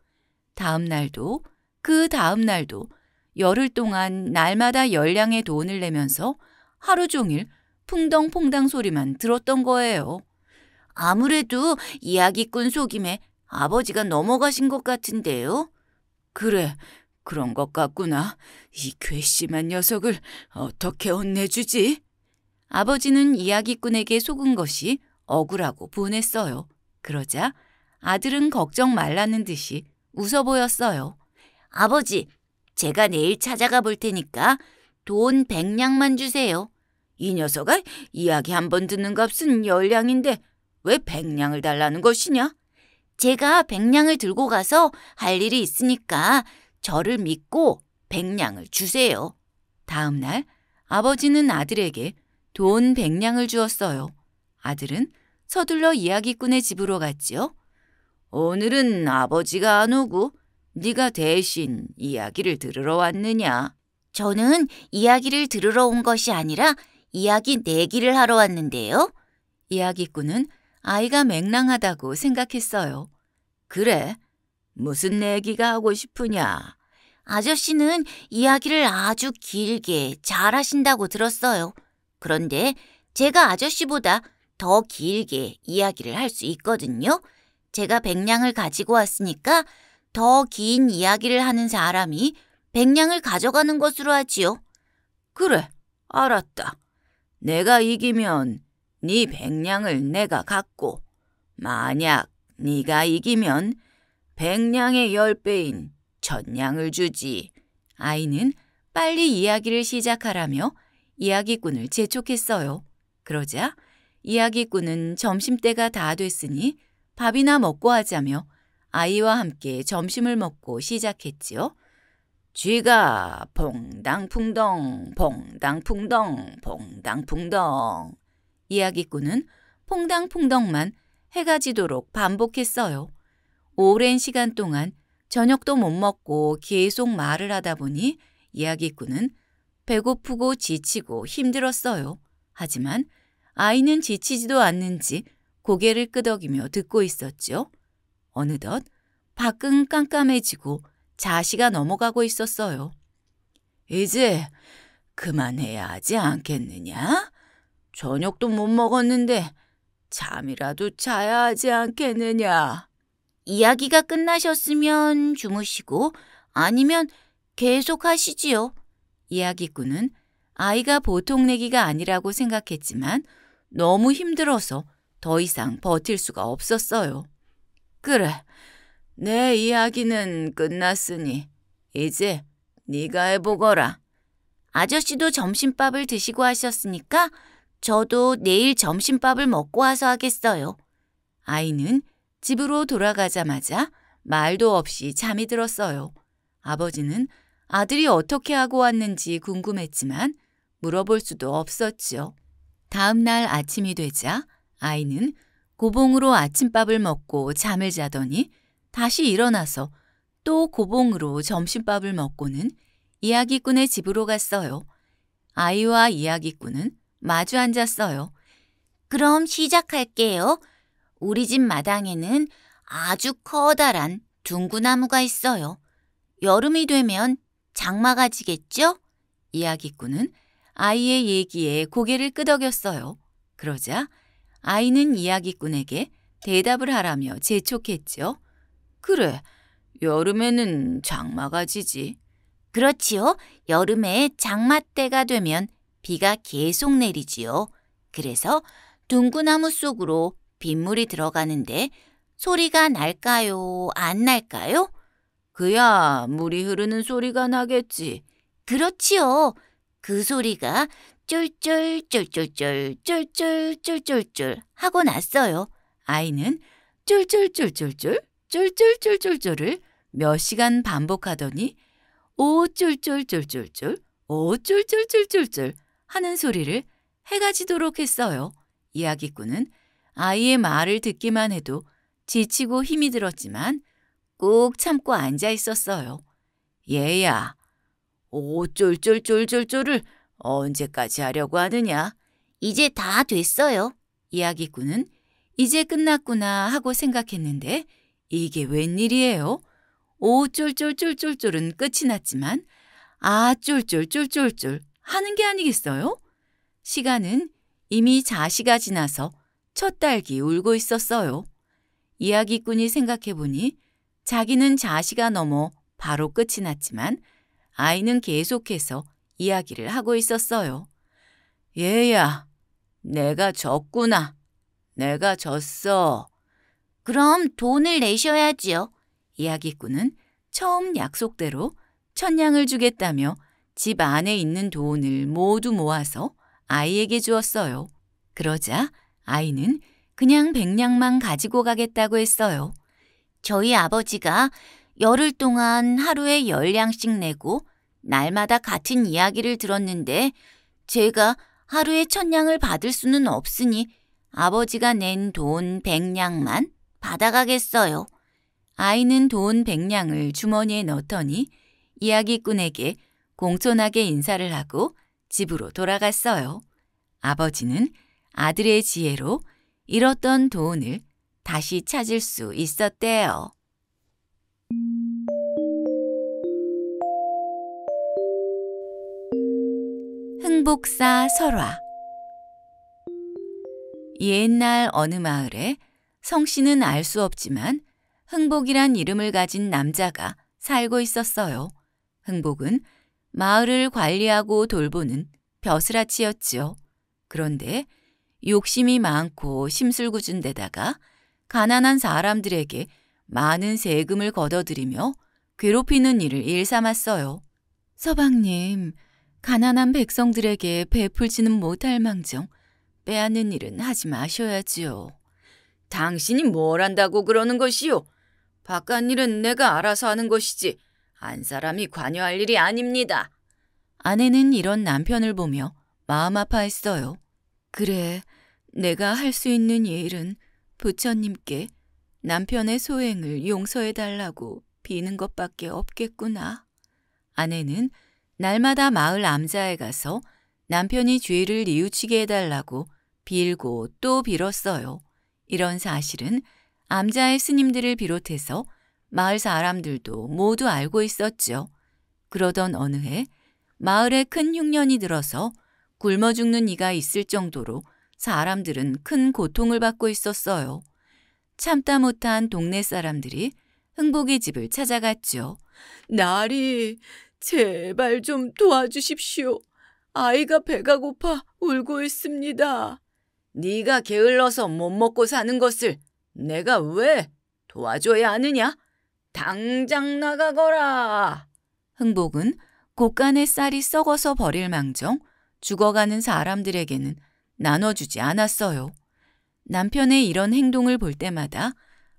다음 날도 그 다음 날도 열흘 동안 날마다 열량의 돈을 내면서 하루 종일 풍덩퐁당 소리만 들었던 거예요. 아무래도 이야기꾼 속임에 아버지가 넘어가신 것 같은데요? 그래, 그런 것 같구나. 이 괘씸한 녀석을 어떻게 혼내주지? 아버지는 이야기꾼에게 속은 것이 억울하고 보냈어요 그러자 아들은 걱정 말라는 듯이 웃어 보였어요. 아버지, 제가 내일 찾아가 볼 테니까 돈 백냥만 주세요. 이 녀석아, 이야기 한 번 듣는 값은 열량인데 왜 백냥을 달라는 것이냐? 제가 백냥을 들고 가서 할 일이 있으니까 저를 믿고 백냥을 주세요. 다음 날 아버지는 아들에게 돈 백냥을 주었어요. 아들은 서둘러 이야기꾼의 집으로 갔지요. 오늘은 아버지가 안 오고 네가 대신 이야기를 들으러 왔느냐? 저는 이야기를 들으러 온 것이 아니라 이야기 내기를 하러 왔는데요. 이야기꾼은 아이가 맹랑하다고 생각했어요. 그래? 무슨 얘기가 하고 싶으냐? 아저씨는 이야기를 아주 길게 잘하신다고 들었어요. 그런데 제가 아저씨보다 더 길게 이야기를 할 수 있거든요. 제가 백냥을 가지고 왔으니까 더 긴 이야기를 하는 사람이 백냥을 가져가는 것으로 하지요. 그래, 알았다. 내가 이기면 네 백냥을 내가 갖고 만약 네가 이기면 백냥의 열 배인 천냥을 주지. 아이는 빨리 이야기를 시작하라며 이야기꾼을 재촉했어요. 그러자 이야기꾼은 점심때가 다 됐으니 밥이나 먹고 하자며 아이와 함께 점심을 먹고 시작했지요. 쥐가 퐁당풍덩 퐁당풍덩 퐁당풍덩 이야기꾼은 퐁당퐁당만 해가 지도록 반복했어요. 오랜 시간 동안 저녁도 못 먹고 계속 말을 하다 보니 이야기꾼은 배고프고 지치고 힘들었어요. 하지만 아이는 지치지도 않는지 고개를 끄덕이며 듣고 있었죠. 어느덧 밖은 깜깜해지고 자시가 넘어가고 있었어요. 이제 그만해야 하지 않겠느냐? 저녁도 못 먹었는데 잠이라도 자야 하지 않겠느냐. 이야기가 끝나셨으면 주무시고 아니면 계속 하시지요. 이야기꾼은 아이가 보통 내기가 아니라고 생각했지만 너무 힘들어서 더 이상 버틸 수가 없었어요. 그래, 내 이야기는 끝났으니 이제 네가 해보거라. 아저씨도 점심밥을 드시고 하셨으니까 저도 내일 점심밥을 먹고 와서 하겠어요. 아이는 집으로 돌아가자마자 말도 없이 잠이 들었어요. 아버지는 아들이 어떻게 하고 왔는지 궁금했지만 물어볼 수도 없었지요. 다음 날 아침이 되자 아이는 고봉으로 아침밥을 먹고 잠을 자더니 다시 일어나서 또 고봉으로 점심밥을 먹고는 이야기꾼의 집으로 갔어요. 아이와 이야기꾼은 마주 앉았어요. 그럼 시작할게요. 우리 집 마당에는 아주 커다란 둥구나무가 있어요. 여름이 되면 장마가 지겠죠? 이야기꾼은 아이의 얘기에 고개를 끄덕였어요. 그러자 아이는 이야기꾼에게 대답을 하라며 재촉했죠. 그래, 여름에는 장마가 지지. 그렇지요. 여름에 장마 때가 되면 비가 계속 내리지요. 그래서 둥근나무 속으로 빗물이 들어가는데 소리가 날까요? 안 날까요? 그야 물이 흐르는 소리가 나겠지. 그렇지요. 그 소리가 쫄쫄쫄쫄쫄쫄쫄쫄쫄쫄 하고 났어요. 아이는 쫄쫄쫄쫄쫄 쫄쫄쫄쫄쫄을 몇 시간 반복하더니 오쫄쫄쫄쫄쫄 오쫄쫄쫄쫄쫄 하는 소리를 해가 지도록 했어요. 이야기꾼은 아이의 말을 듣기만 해도 지치고 힘이 들었지만 꾹 참고 앉아 있었어요. 얘야, 오쫄쫄쫄쫄쫄을 언제까지 하려고 하느냐? 이제 다 됐어요. 이야기꾼은 이제 끝났구나 하고 생각했는데 이게 웬일이에요? 오쫄쫄쫄쫄쫄은 끝이 났지만 아쫄쫄쫄쫄쫄 하는 게 아니겠어요? 시간은 이미 자시가 지나서 첫 딸기 울고 있었어요. 이야기꾼이 생각해보니 자기는 자시가 넘어 바로 끝이 났지만 아이는 계속해서 이야기를 하고 있었어요. 얘야, 내가 졌구나. 내가 졌어. 그럼 돈을 내셔야지요. 이야기꾼은 처음 약속대로 천냥을 주겠다며 집 안에 있는 돈을 모두 모아서 아이에게 주었어요. 그러자 아이는 그냥 백냥만 가지고 가겠다고 했어요. 저희 아버지가 열흘 동안 하루에 열량씩 내고 날마다 같은 이야기를 들었는데 제가 하루에 천냥을 받을 수는 없으니 아버지가 낸 돈 백냥만 받아가겠어요. 아이는 돈 백냥을 주머니에 넣더니 이야기꾼에게 공손하게 인사를 하고 집으로 돌아갔어요. 아버지는 아들의 지혜로 잃었던 돈을 다시 찾을 수 있었대요. 흥복사 설화 옛날 어느 마을에 성씨는 알 수 없지만 흥복이란 이름을 가진 남자가 살고 있었어요. 흥복은 마을을 관리하고 돌보는 벼슬아치였지요. 그런데 욕심이 많고 심술궂은 데다가 가난한 사람들에게 많은 세금을 걷어들이며 괴롭히는 일을 일삼았어요. 서방님, 가난한 백성들에게 베풀지는 못할 망정 빼앗는 일은 하지 마셔야지요. 당신이 뭘 한다고 그러는 것이요? 바깥 일은 내가 알아서 하는 것이지 안 사람이 관여할 일이 아닙니다. 아내는 이런 남편을 보며 마음 아파했어요. 그래, 내가 할 수 있는 일은 부처님께 남편의 소행을 용서해달라고 비는 것밖에 없겠구나. 아내는 날마다 마을 암자에 가서 남편이 죄를 뉘우치게 해달라고 빌고 또 빌었어요. 이런 사실은 암자의 스님들을 비롯해서 마을 사람들도 모두 알고 있었죠 그러던 어느 해 마을에 큰 흉년이 들어서 굶어 죽는 이가 있을 정도로 사람들은 큰 고통을 받고 있었어요. 참다 못한 동네 사람들이 흥복의 집을 찾아갔지요. 나리, 제발 좀 도와주십시오. 아이가 배가 고파 울고 있습니다. 네가 게을러서 못 먹고 사는 것을 내가 왜 도와줘야 하느냐? 당장 나가거라. 흥복은 곳간에 쌀이 썩어서 버릴 망정 죽어가는 사람들에게는 나눠주지 않았어요. 남편의 이런 행동을 볼 때마다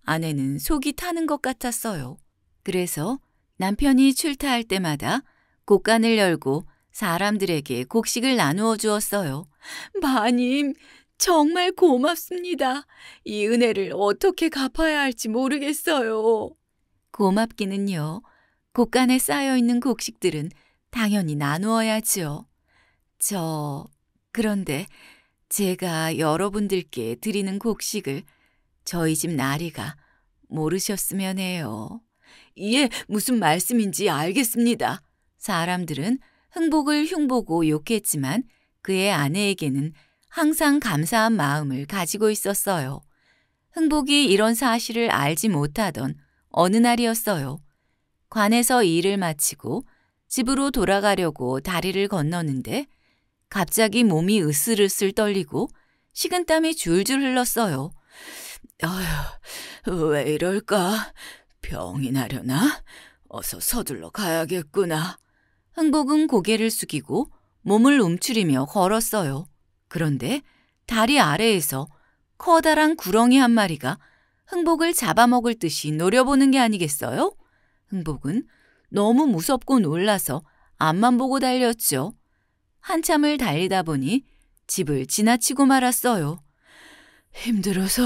아내는 속이 타는 것 같았어요. 그래서 남편이 출타할 때마다 곡간을 열고 사람들에게 곡식을 나누어 주었어요. 마님, 정말 고맙습니다. 이 은혜를 어떻게 갚아야 할지 모르겠어요. 고맙기는요. 곳간에 쌓여있는 곡식들은 당연히 나누어야지요. 저, 그런데 제가 여러분들께 드리는 곡식을 저희 집 나리가 모르셨으면 해요. 예, 무슨 말씀인지 알겠습니다. 사람들은 흥복을 흉보고 욕했지만 그의 아내에게는 항상 감사한 마음을 가지고 있었어요. 흥복이 이런 사실을 알지 못하던 어느 날이었어요. 관에서 일을 마치고 집으로 돌아가려고 다리를 건너는데 갑자기 몸이 으슬으슬 떨리고 식은땀이 줄줄 흘렀어요. 어휴왜 이럴까? 병이 나려나? 어서 서둘러 가야겠구나. 흥복은 고개를 숙이고 몸을 움츠리며 걸었어요. 그런데 다리 아래에서 커다란 구렁이 한 마리가 흥복을 잡아먹을 듯이 노려보는 게 아니겠어요? 흥복은 너무 무섭고 놀라서 앞만 보고 달렸죠. 한참을 달리다 보니 집을 지나치고 말았어요. 힘들어서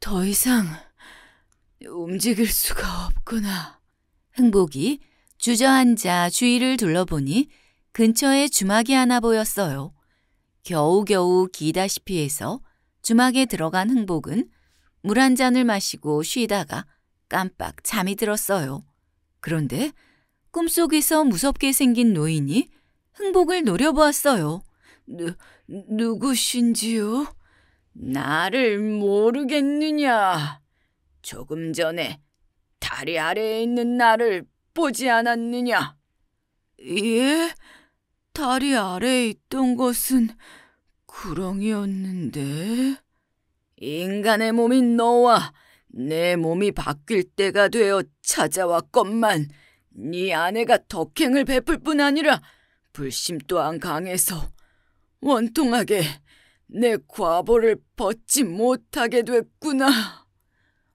더 이상 움직일 수가 없구나. 흥복이 주저앉아 주위를 둘러보니 근처에 주막이 하나 보였어요. 겨우겨우 기다시피 해서 주막에 들어간 흥복은 물한 잔을 마시고 쉬다가 깜빡 잠이 들었어요. 그런데 꿈속에서 무섭게 생긴 노인이 흥복을 노려보았어요. 누, 누구신지요? 나를 모르겠느냐? 조금 전에 다리 아래에 있는 나를 보지 않았느냐? 예? 다리 아래에 있던 것은 구렁이였는데... 인간의 몸이 너와 내 몸이 바뀔 때가 되어 찾아왔건만 네 아내가 덕행을 베풀 뿐 아니라 불심 또한 강해서 원통하게 내 과보를 벗지 못하게 됐구나.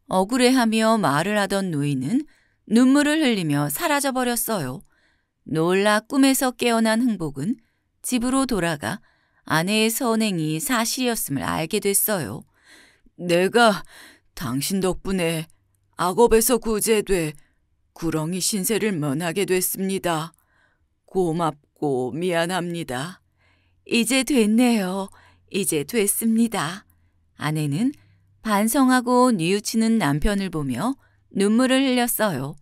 억울해하며 말을 하던 노인은 눈물을 흘리며 사라져버렸어요. 놀라 꿈에서 깨어난 흥복은 집으로 돌아가 아내의 선행이 사실이었음을 알게 됐어요. 내가 당신 덕분에 악업에서 구제돼 구렁이 신세를 면하게 됐습니다. 고맙고 미안합니다. 이제 됐네요. 이제 됐습니다. 아내는 반성하고 뉘우치는 남편을 보며 눈물을 흘렸어요.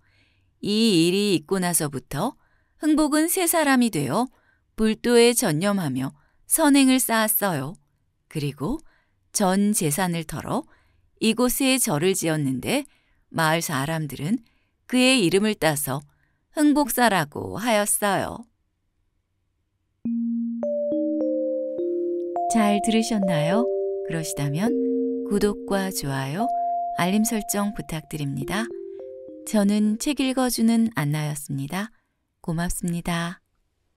이 일이 있고 나서부터 흥복은 세 사람이 되어 불도에 전념하며 선행을 쌓았어요. 그리고 전 재산을 털어 이곳에 절을 지었는데 마을 사람들은 그의 이름을 따서 흥복사라고 하였어요. 잘 들으셨나요? 그러시다면 구독과 좋아요, 알림 설정 부탁드립니다. 저는 책 읽어주는 안나였습니다. 고맙습니다.